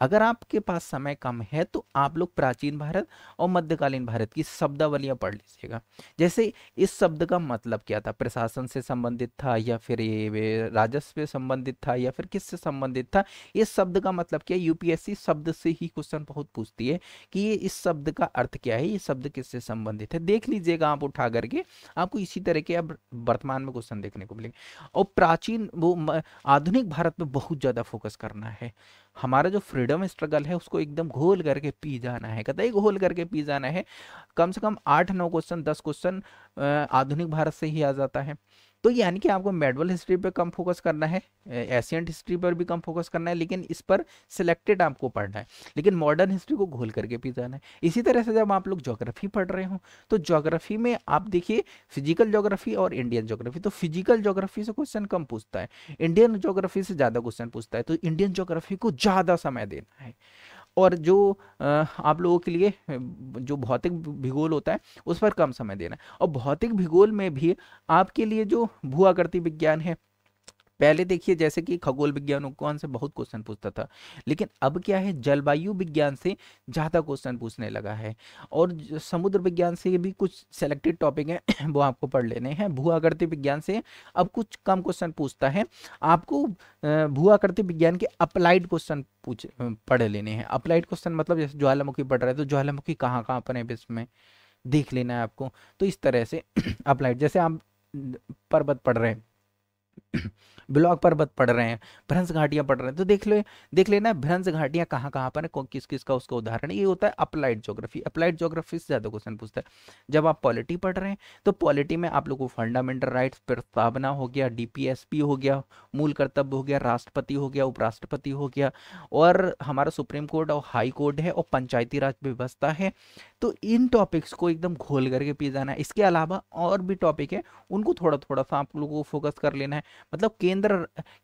अगर आपके पास समय कम है तो आप लोग प्राचीन भारत और मध्यकालीन भारत की शब्दावलियाँ पढ़ लीजिएगा जैसे इस शब्द का मतलब क्या था प्रशासन से संबंधित था या फिर ये राजस्व से संबंधित था या फिर किससे संबंधित था इस शब्द का मतलब क्या यूपीएससी शब्द से ही क्वेश्चन बहुत पूछती है कि ये इस शब्द का अर्थ क्या है ये शब्द किससे संबंधित है देख लीजिएगा आप उठा करके आपको इसी तरह के अब वर्तमान में क्वेश्चन देखने को मिलेंगे और प्राचीन वो आधुनिक भारत में बहुत ज़्यादा फोकस फोकस करना है हमारा जो फ्रीडम स्ट्रगल है उसको एकदम घोल करके पी जाना है कतई घोल करके पी जाना है कम से कम आठ नौ क्वेश्चन दस क्वेश्चन आधुनिक भारत से ही आ जाता है तो यानी कि आपको मेडवल हिस्ट्री पे कम फोकस करना है एशियंट हिस्ट्री पर भी कम फोकस करना है लेकिन इस पर सिलेक्टेड आपको पढ़ना है लेकिन मॉडर्न हिस्ट्री को घोल करके भी जाना है इसी तरह से जब आप लोग जोग्राफी पढ़ रहे हो तो जोग्राफी में आप देखिए फिजिकल जोग्राफी और इंडियन जोग्राफी तो फिजिकल जोग्राफी से क्वेश्चन कम पूछता है इंडियन जोग्राफी से ज़्यादा क्वेश्चन पूछता है तो इंडियन जोग्राफी को ज़्यादा समय देना है और जो आप लोगों के लिए जो भौतिक भूगोल होता है उस पर कम समय देना है और भौतिक भूगोल में भी आपके लिए जो भूआकृति विज्ञान है पहले देखिए जैसे कि खगोल विज्ञान उपकरण से बहुत क्वेश्चन पूछता था लेकिन अब क्या है जलवायु विज्ञान से ज़्यादा क्वेश्चन पूछने लगा है और समुद्र विज्ञान से भी कुछ सेलेक्टेड टॉपिक हैं वो आपको पढ़ लेने हैं भूआकृति विज्ञान से अब कुछ कम क्वेश्चन पूछता है आपको भूआकृति विज्ञान के अप्लाइड क्वेश्चन पूछ पढ़ लेने हैं अप्लाइड क्वेश्चन मतलब जैसे ज्वालामुखी पढ़ रहे तो ज्वालामुखी कहाँ कहाँ पर है विश्व में देख लेना है आपको तो इस तरह से अप्लाइड जैसे आप पर्वत पढ़ रहे हैं ब्लॉक पर्वत पढ़ रहे हैं भ्रंस घाटियां पढ़ रहे हैं तो देख लो देख लेना भ्रंस घाटियां कहाँ कहाँ पर है किस किस का उसका उदाहरण ये होता है अप्लाइड जोग्राफी अप्लाइड जोग्राफी से ज़्यादा क्वेश्चन पूछता है जब आप पॉलिटी पढ़ रहे हैं तो पॉलिटी में आप लोग को फंडामेंटल राइट्स प्रस्तावना हो गया डी हो गया मूल कर्तव्य हो गया राष्ट्रपति हो गया उपराष्ट्रपति हो गया और हमारा सुप्रीम कोर्ट और हाई कोर्ट है और पंचायती राज व्यवस्था है तो इन टॉपिक्स को एकदम घोल करके पी जाना है इसके अलावा और भी टॉपिक है उनको थोड़ा थोड़ा सा आप लोगों को फोकस कर लेना है है मतलब केंद्र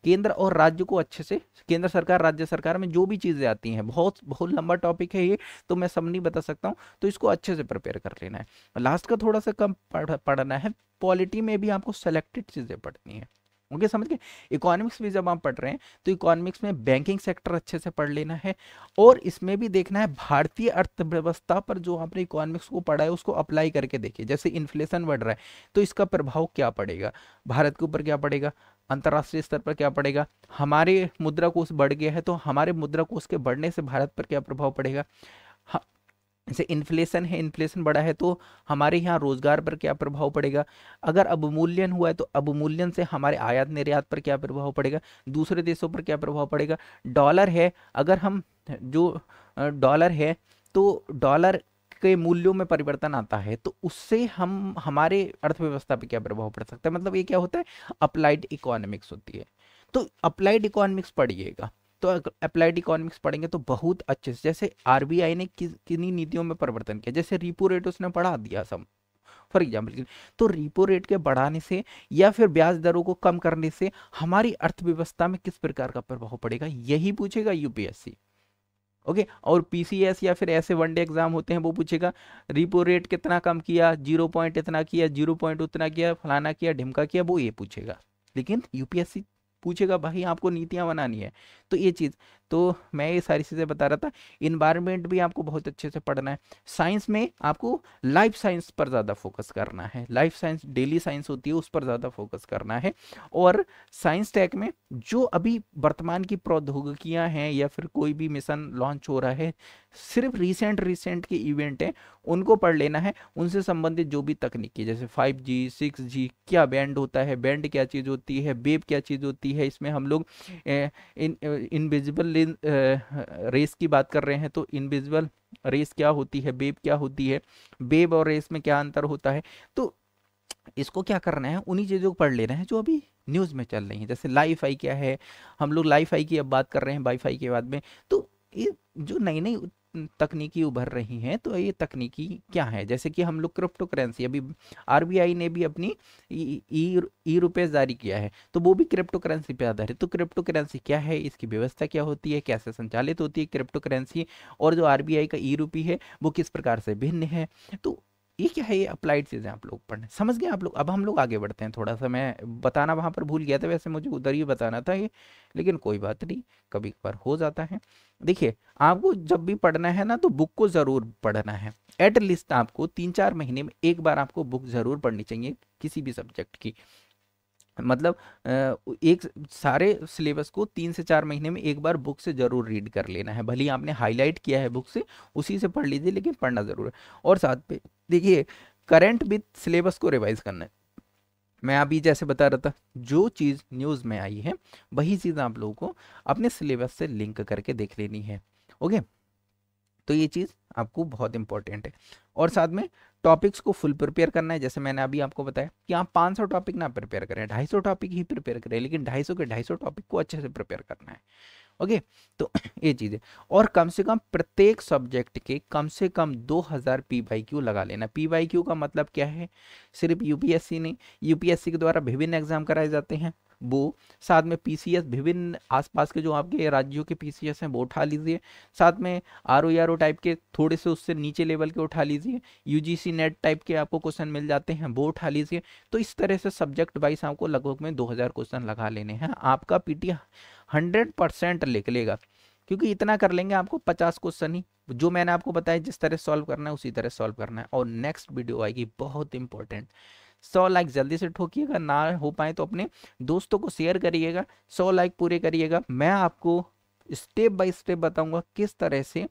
केंद्र और राज्य को अच्छे से केंद्र सरकार राज्य सरकार में जो भी चीज़ें आती हैं बहुत बहुत लंबा टॉपिक है ये तो मैं सब नहीं बता सकता हूँ तो इसको अच्छे से प्रिपेयर कर लेना है लास्ट का थोड़ा सा कम पढ़, पढ़ना है पॉलिटी में भी आपको सेलेक्टेड चीज़ें पढ़नी है ओके समझ गए इकोनॉमिक्स भी जब आप पढ़ रहे हैं तो इकोनॉमिक्स में बैंकिंग सेक्टर अच्छे से पढ़ लेना है और इसमें भी देखना है भारतीय अर्थव्यवस्था पर जो आपने इकोनॉमिक्स को पढ़ा है उसको अप्लाई करके देखिए जैसे इन्फ्लेशन बढ़ रहा है तो इसका प्रभाव क्या पड़ेगा भारत के ऊपर क्या पड़ेगा अंतर्राष्ट्रीय स्तर पर क्या पड़ेगा हमारे मुद्रा कोष बढ़ गया है तो हमारे मुद्रा कोष के बढ़ने से भारत पर क्या प्रभाव पड़ेगा जैसे इन्फ्लेशन है इन्फ्लेशन बढ़ा है तो हमारे यहाँ रोज़गार पर क्या प्रभाव पड़ेगा अगर अवमूल्यन हुआ है तो अवमूल्यन से हमारे आयात निर्यात पर क्या प्रभाव पड़ेगा दूसरे देशों पर क्या प्रभाव पड़ेगा डॉलर है अगर हम जो डॉलर है तो डॉलर के मूल्यों में परिवर्तन आता है तो उससे हम हमारे अर्थव्यवस्था पर क्या प्रभाव पड़ सकता है मतलब ये क्या होता है अप्लाइड इकोनॉमिक्स होती है तो अप्लाइड इकोनॉमिक्स पढ़िएगा तो अप्लाइड इकोनॉमिक्स पढ़ेंगे तो बहुत अच्छे से जैसे आर ने किस नीतियों में परिवर्तन किया जैसे रिपो रेट उसने बढ़ा दिया सब फॉर एग्जाम्पल तो रिपो रेट के बढ़ाने से या फिर ब्याज दरों को कम करने से हमारी अर्थव्यवस्था में किस प्रकार का प्रभाव पड़ेगा यही पूछेगा यूपीएससी ओके और पीसीएस या फिर ऐसे वनडे एग्जाम होते हैं वो पूछेगा रिपो रेट कितना कम किया जीरो पॉइंट इतना किया जीरो पॉइंट उतना किया फलाना किया ढिमका किया वो ये पूछेगा लेकिन यूपीएससी पूछेगा भाई आपको नीतियाँ बनानी है तो ये चीज़ तो मैं ये सारी चीज़ें बता रहा था इन्वायरमेंट भी आपको बहुत अच्छे से पढ़ना है साइंस में आपको लाइफ साइंस पर ज़्यादा फोकस करना है लाइफ साइंस डेली साइंस होती है उस पर ज़्यादा फोकस करना है और साइंस टैक में जो अभी वर्तमान की प्रौद्योगिकियाँ हैं या फिर कोई भी मिशन लॉन्च हो रहा है सिर्फ रिसेंट रिसेंट के इवेंट हैं उनको पढ़ लेना है उनसे संबंधित जो भी तकनीकी जैसे फाइव जी सिक्स जी क्या बैंड होता है बैंड क्या चीज़ होती है बेब क्या चीज़ होती है इसमें हम लोग इनविजिबल इनविजिबलिन रेस uh, की बात कर रहे हैं तो इनविजिबल रेस क्या होती है बेब क्या होती है बेब और रेस में क्या अंतर होता है तो इसको क्या करना है उन्हीं चीज़ों को पढ़ लेना है जो अभी न्यूज़ में चल रही है जैसे लाइफ आई क्या है हम लोग लाइफ आई की अब बात कर रहे हैं वाई के बाद में तो ये जो नई नई तकनीकी उभर रही हैं तो ये तकनीकी क्या है जैसे कि हम लोग क्रिप्टो करेंसी अभी आरबीआई ने भी अपनी ई रुपये जारी किया है तो वो भी क्रिप्टो करेंसी पर आधारित तो क्रिप्टो करेंसी क्या है इसकी व्यवस्था क्या होती है कैसे संचालित होती है क्रिप्टो करेंसी और जो आर का ई रुपी है वो किस प्रकार से भिन्न है तो ये क्या है ये अप्लाइड चीज़ें आप लोग पढ़ने समझ गए आप लोग अब हम लोग आगे बढ़ते हैं थोड़ा सा मैं बताना वहाँ पर भूल गया था वैसे मुझे उधर ही बताना था ये लेकिन कोई बात नहीं कभी कभार हो जाता है देखिए आपको जब भी पढ़ना है ना तो बुक को ज़रूर पढ़ना है एट लिस्ट आपको तीन चार महीने में एक बार आपको बुक ज़रूर पढ़नी चाहिए किसी भी सब्जेक्ट की मतलब एक सारे सिलेबस को तीन से चार महीने में एक बार बुक से ज़रूर रीड कर लेना है भले ही आपने हाईलाइट किया है बुक से उसी से पढ़ लीजिए लेकिन पढ़ना ज़रूर है और साथ पे देखिए करंट विथ सिलेबस को रिवाइज करना है मैं अभी जैसे बता रहा था जो चीज़ न्यूज़ में आई है वही चीज़ आप लोगों को अपने सिलेबस से लिंक करके देख लेनी है ओके तो ये चीज़ आपको बहुत इंपॉर्टेंट है और साथ में टॉपिक्स को फुल प्रिपेयर करना है जैसे मैंने अभी आपको बताया कि आप 500 टॉपिक ना प्रिपेयर करें 250 टॉपिक ही प्रिपेयर करें लेकिन 250 के 250 टॉपिक को अच्छे से प्रिपेयर करना है ओके तो ये चीज़ है और कम से कम प्रत्येक सब्जेक्ट के कम से कम 2000 हज़ार पी वाई क्यू लगा लेना पी वाई क्यू का मतलब क्या है सिर्फ यू यूपीएससी नहीं यूपीएससी के द्वारा विभिन्न एग्जाम कराए जाते हैं वो साथ में पीसीएस विभिन्न आसपास के जो आपके राज्यों के पीसीएस हैं वो उठा लीजिए साथ में R O R O type के थोड़े से उससे नीचे लेवल के उठा लीजिए यूजीसी नेट टाइप के आपको क्वेश्चन मिल जाते हैं वो उठा लीजिए तो इस तरह से सब्जेक्ट वाइज आपको लगभग में 2000 क्वेश्चन लगा लेने हैं आपका पीटी 100 परसेंट लिख लेगा क्योंकि इतना कर लेंगे आपको पचास क्वेश्चन ही जो मैंने आपको बताया जिस तरह सॉल्व करना है उसी तरह सॉल्व करना है और नेक्स्ट वीडियो आएगी बहुत इंपॉर्टेंट सौ लाइक जल्दी से ठोकिएगा ना हो पाए तो अपने दोस्तों को शेयर करिएगा सौ लाइक पूरे करिएगा मैं आपको स्टेप बाय स्टेप बताऊंगा किस तरह से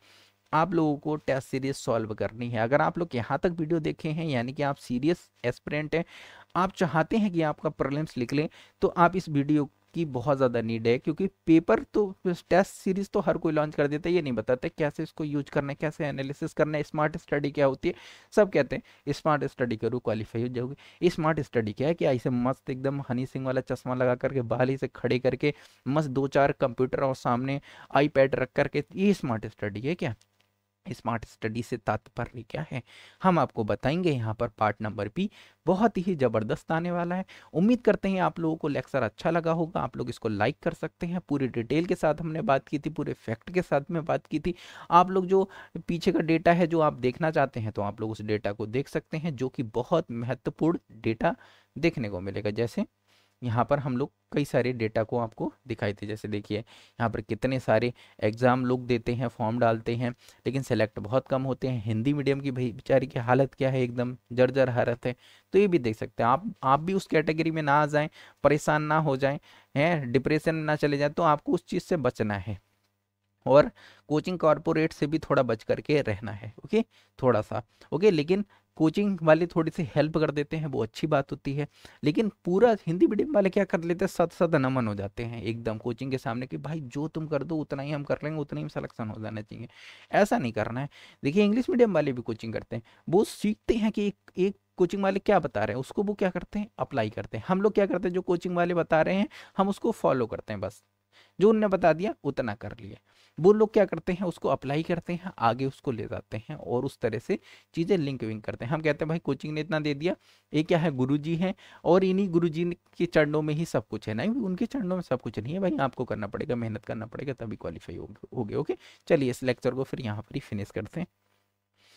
आप लोगों को टेस्ट सीरीज सॉल्व करनी है अगर आप लोग यहाँ तक वीडियो देखे हैं यानी कि आप सीरियस एस्परेंट हैं आप चाहते हैं कि आपका प्रॉब्लम्स लें तो आप इस वीडियो की बहुत ज़्यादा नीड है क्योंकि पेपर तो टेस्ट सीरीज तो हर कोई लॉन्च कर देता है ये नहीं बताते कैसे इसको यूज करना है कैसे एनालिसिस करना है स्मार्ट स्टडी क्या होती है सब कहते हैं स्मार्ट स्टडी करो क्वालिफाई हो जाओगे स्मार्ट स्टडी क्या है कि ऐसे मस्त एकदम हनी सिंह वाला चश्मा लगा करके बाली से खड़े करके मस्त दो चार कंप्यूटर और सामने आई रख करके ये स्मार्ट स्टडी है क्या स्मार्ट स्टडी से तात्पर्य क्या है हम आपको बताएंगे यहाँ पर पार्ट नंबर बी बहुत ही ज़बरदस्त आने वाला है उम्मीद करते हैं आप लोगों को लेक्चर अच्छा लगा होगा आप लोग इसको लाइक कर सकते हैं पूरी डिटेल के साथ हमने बात की थी पूरे फैक्ट के साथ में बात की थी आप लोग जो पीछे का डेटा है जो आप देखना चाहते हैं तो आप लोग उस डेटा को देख सकते हैं जो कि बहुत महत्वपूर्ण डेटा देखने को मिलेगा जैसे यहाँ पर हम लोग कई सारे डेटा को आपको दिखाई थे जैसे देखिए यहाँ पर कितने सारे एग्ज़ाम लोग देते हैं फॉर्म डालते हैं लेकिन सेलेक्ट बहुत कम होते हैं हिंदी मीडियम की भाई बेचारी की हालत क्या है एकदम जर्जर हालत है तो ये भी देख सकते हैं आप आप भी उस कैटेगरी में ना आ जाएं परेशान ना हो जाएं हैं डिप्रेशन में ना चले जाएँ तो आपको उस चीज़ से बचना है और कोचिंग कॉरपोरेट से भी थोड़ा बच करके रहना है ओके थोड़ा सा ओके लेकिन कोचिंग वाले थोड़ी सी हेल्प कर देते हैं वो अच्छी बात होती है लेकिन पूरा हिंदी मीडियम वाले क्या कर लेते हैं सत सद नमन हो जाते हैं एकदम कोचिंग के सामने कि भाई जो तुम कर दो उतना ही हम कर लेंगे उतना ही सलेक्शन हो जाना चाहिए ऐसा नहीं करना है देखिए इंग्लिश मीडियम वाले भी कोचिंग करते हैं वो सीखते हैं कि एक एक कोचिंग वाले क्या बता रहे हैं उसको वो क्या करते हैं अप्लाई करते हैं हम लोग क्या करते हैं जो कोचिंग वाले बता रहे हैं हम उसको फॉलो करते हैं बस जो उनने बता दिया उतना कर लिया वो लोग क्या करते हैं उसको अप्लाई करते हैं आगे उसको ले जाते हैं और उस तरह से चीज़ें लिंक विंक करते हैं हम कहते हैं भाई कोचिंग ने इतना दे दिया ये क्या है गुरु जी हैं और इन्हीं गुरु जी के चरणों में ही सब कुछ है नहीं उनके चरणों में सब कुछ नहीं है भाई आपको करना पड़ेगा मेहनत करना पड़ेगा तभी क्वालिफाई गए ओके चलिए इस लेक्चर को फिर यहाँ पर ही फिनिश करते हैं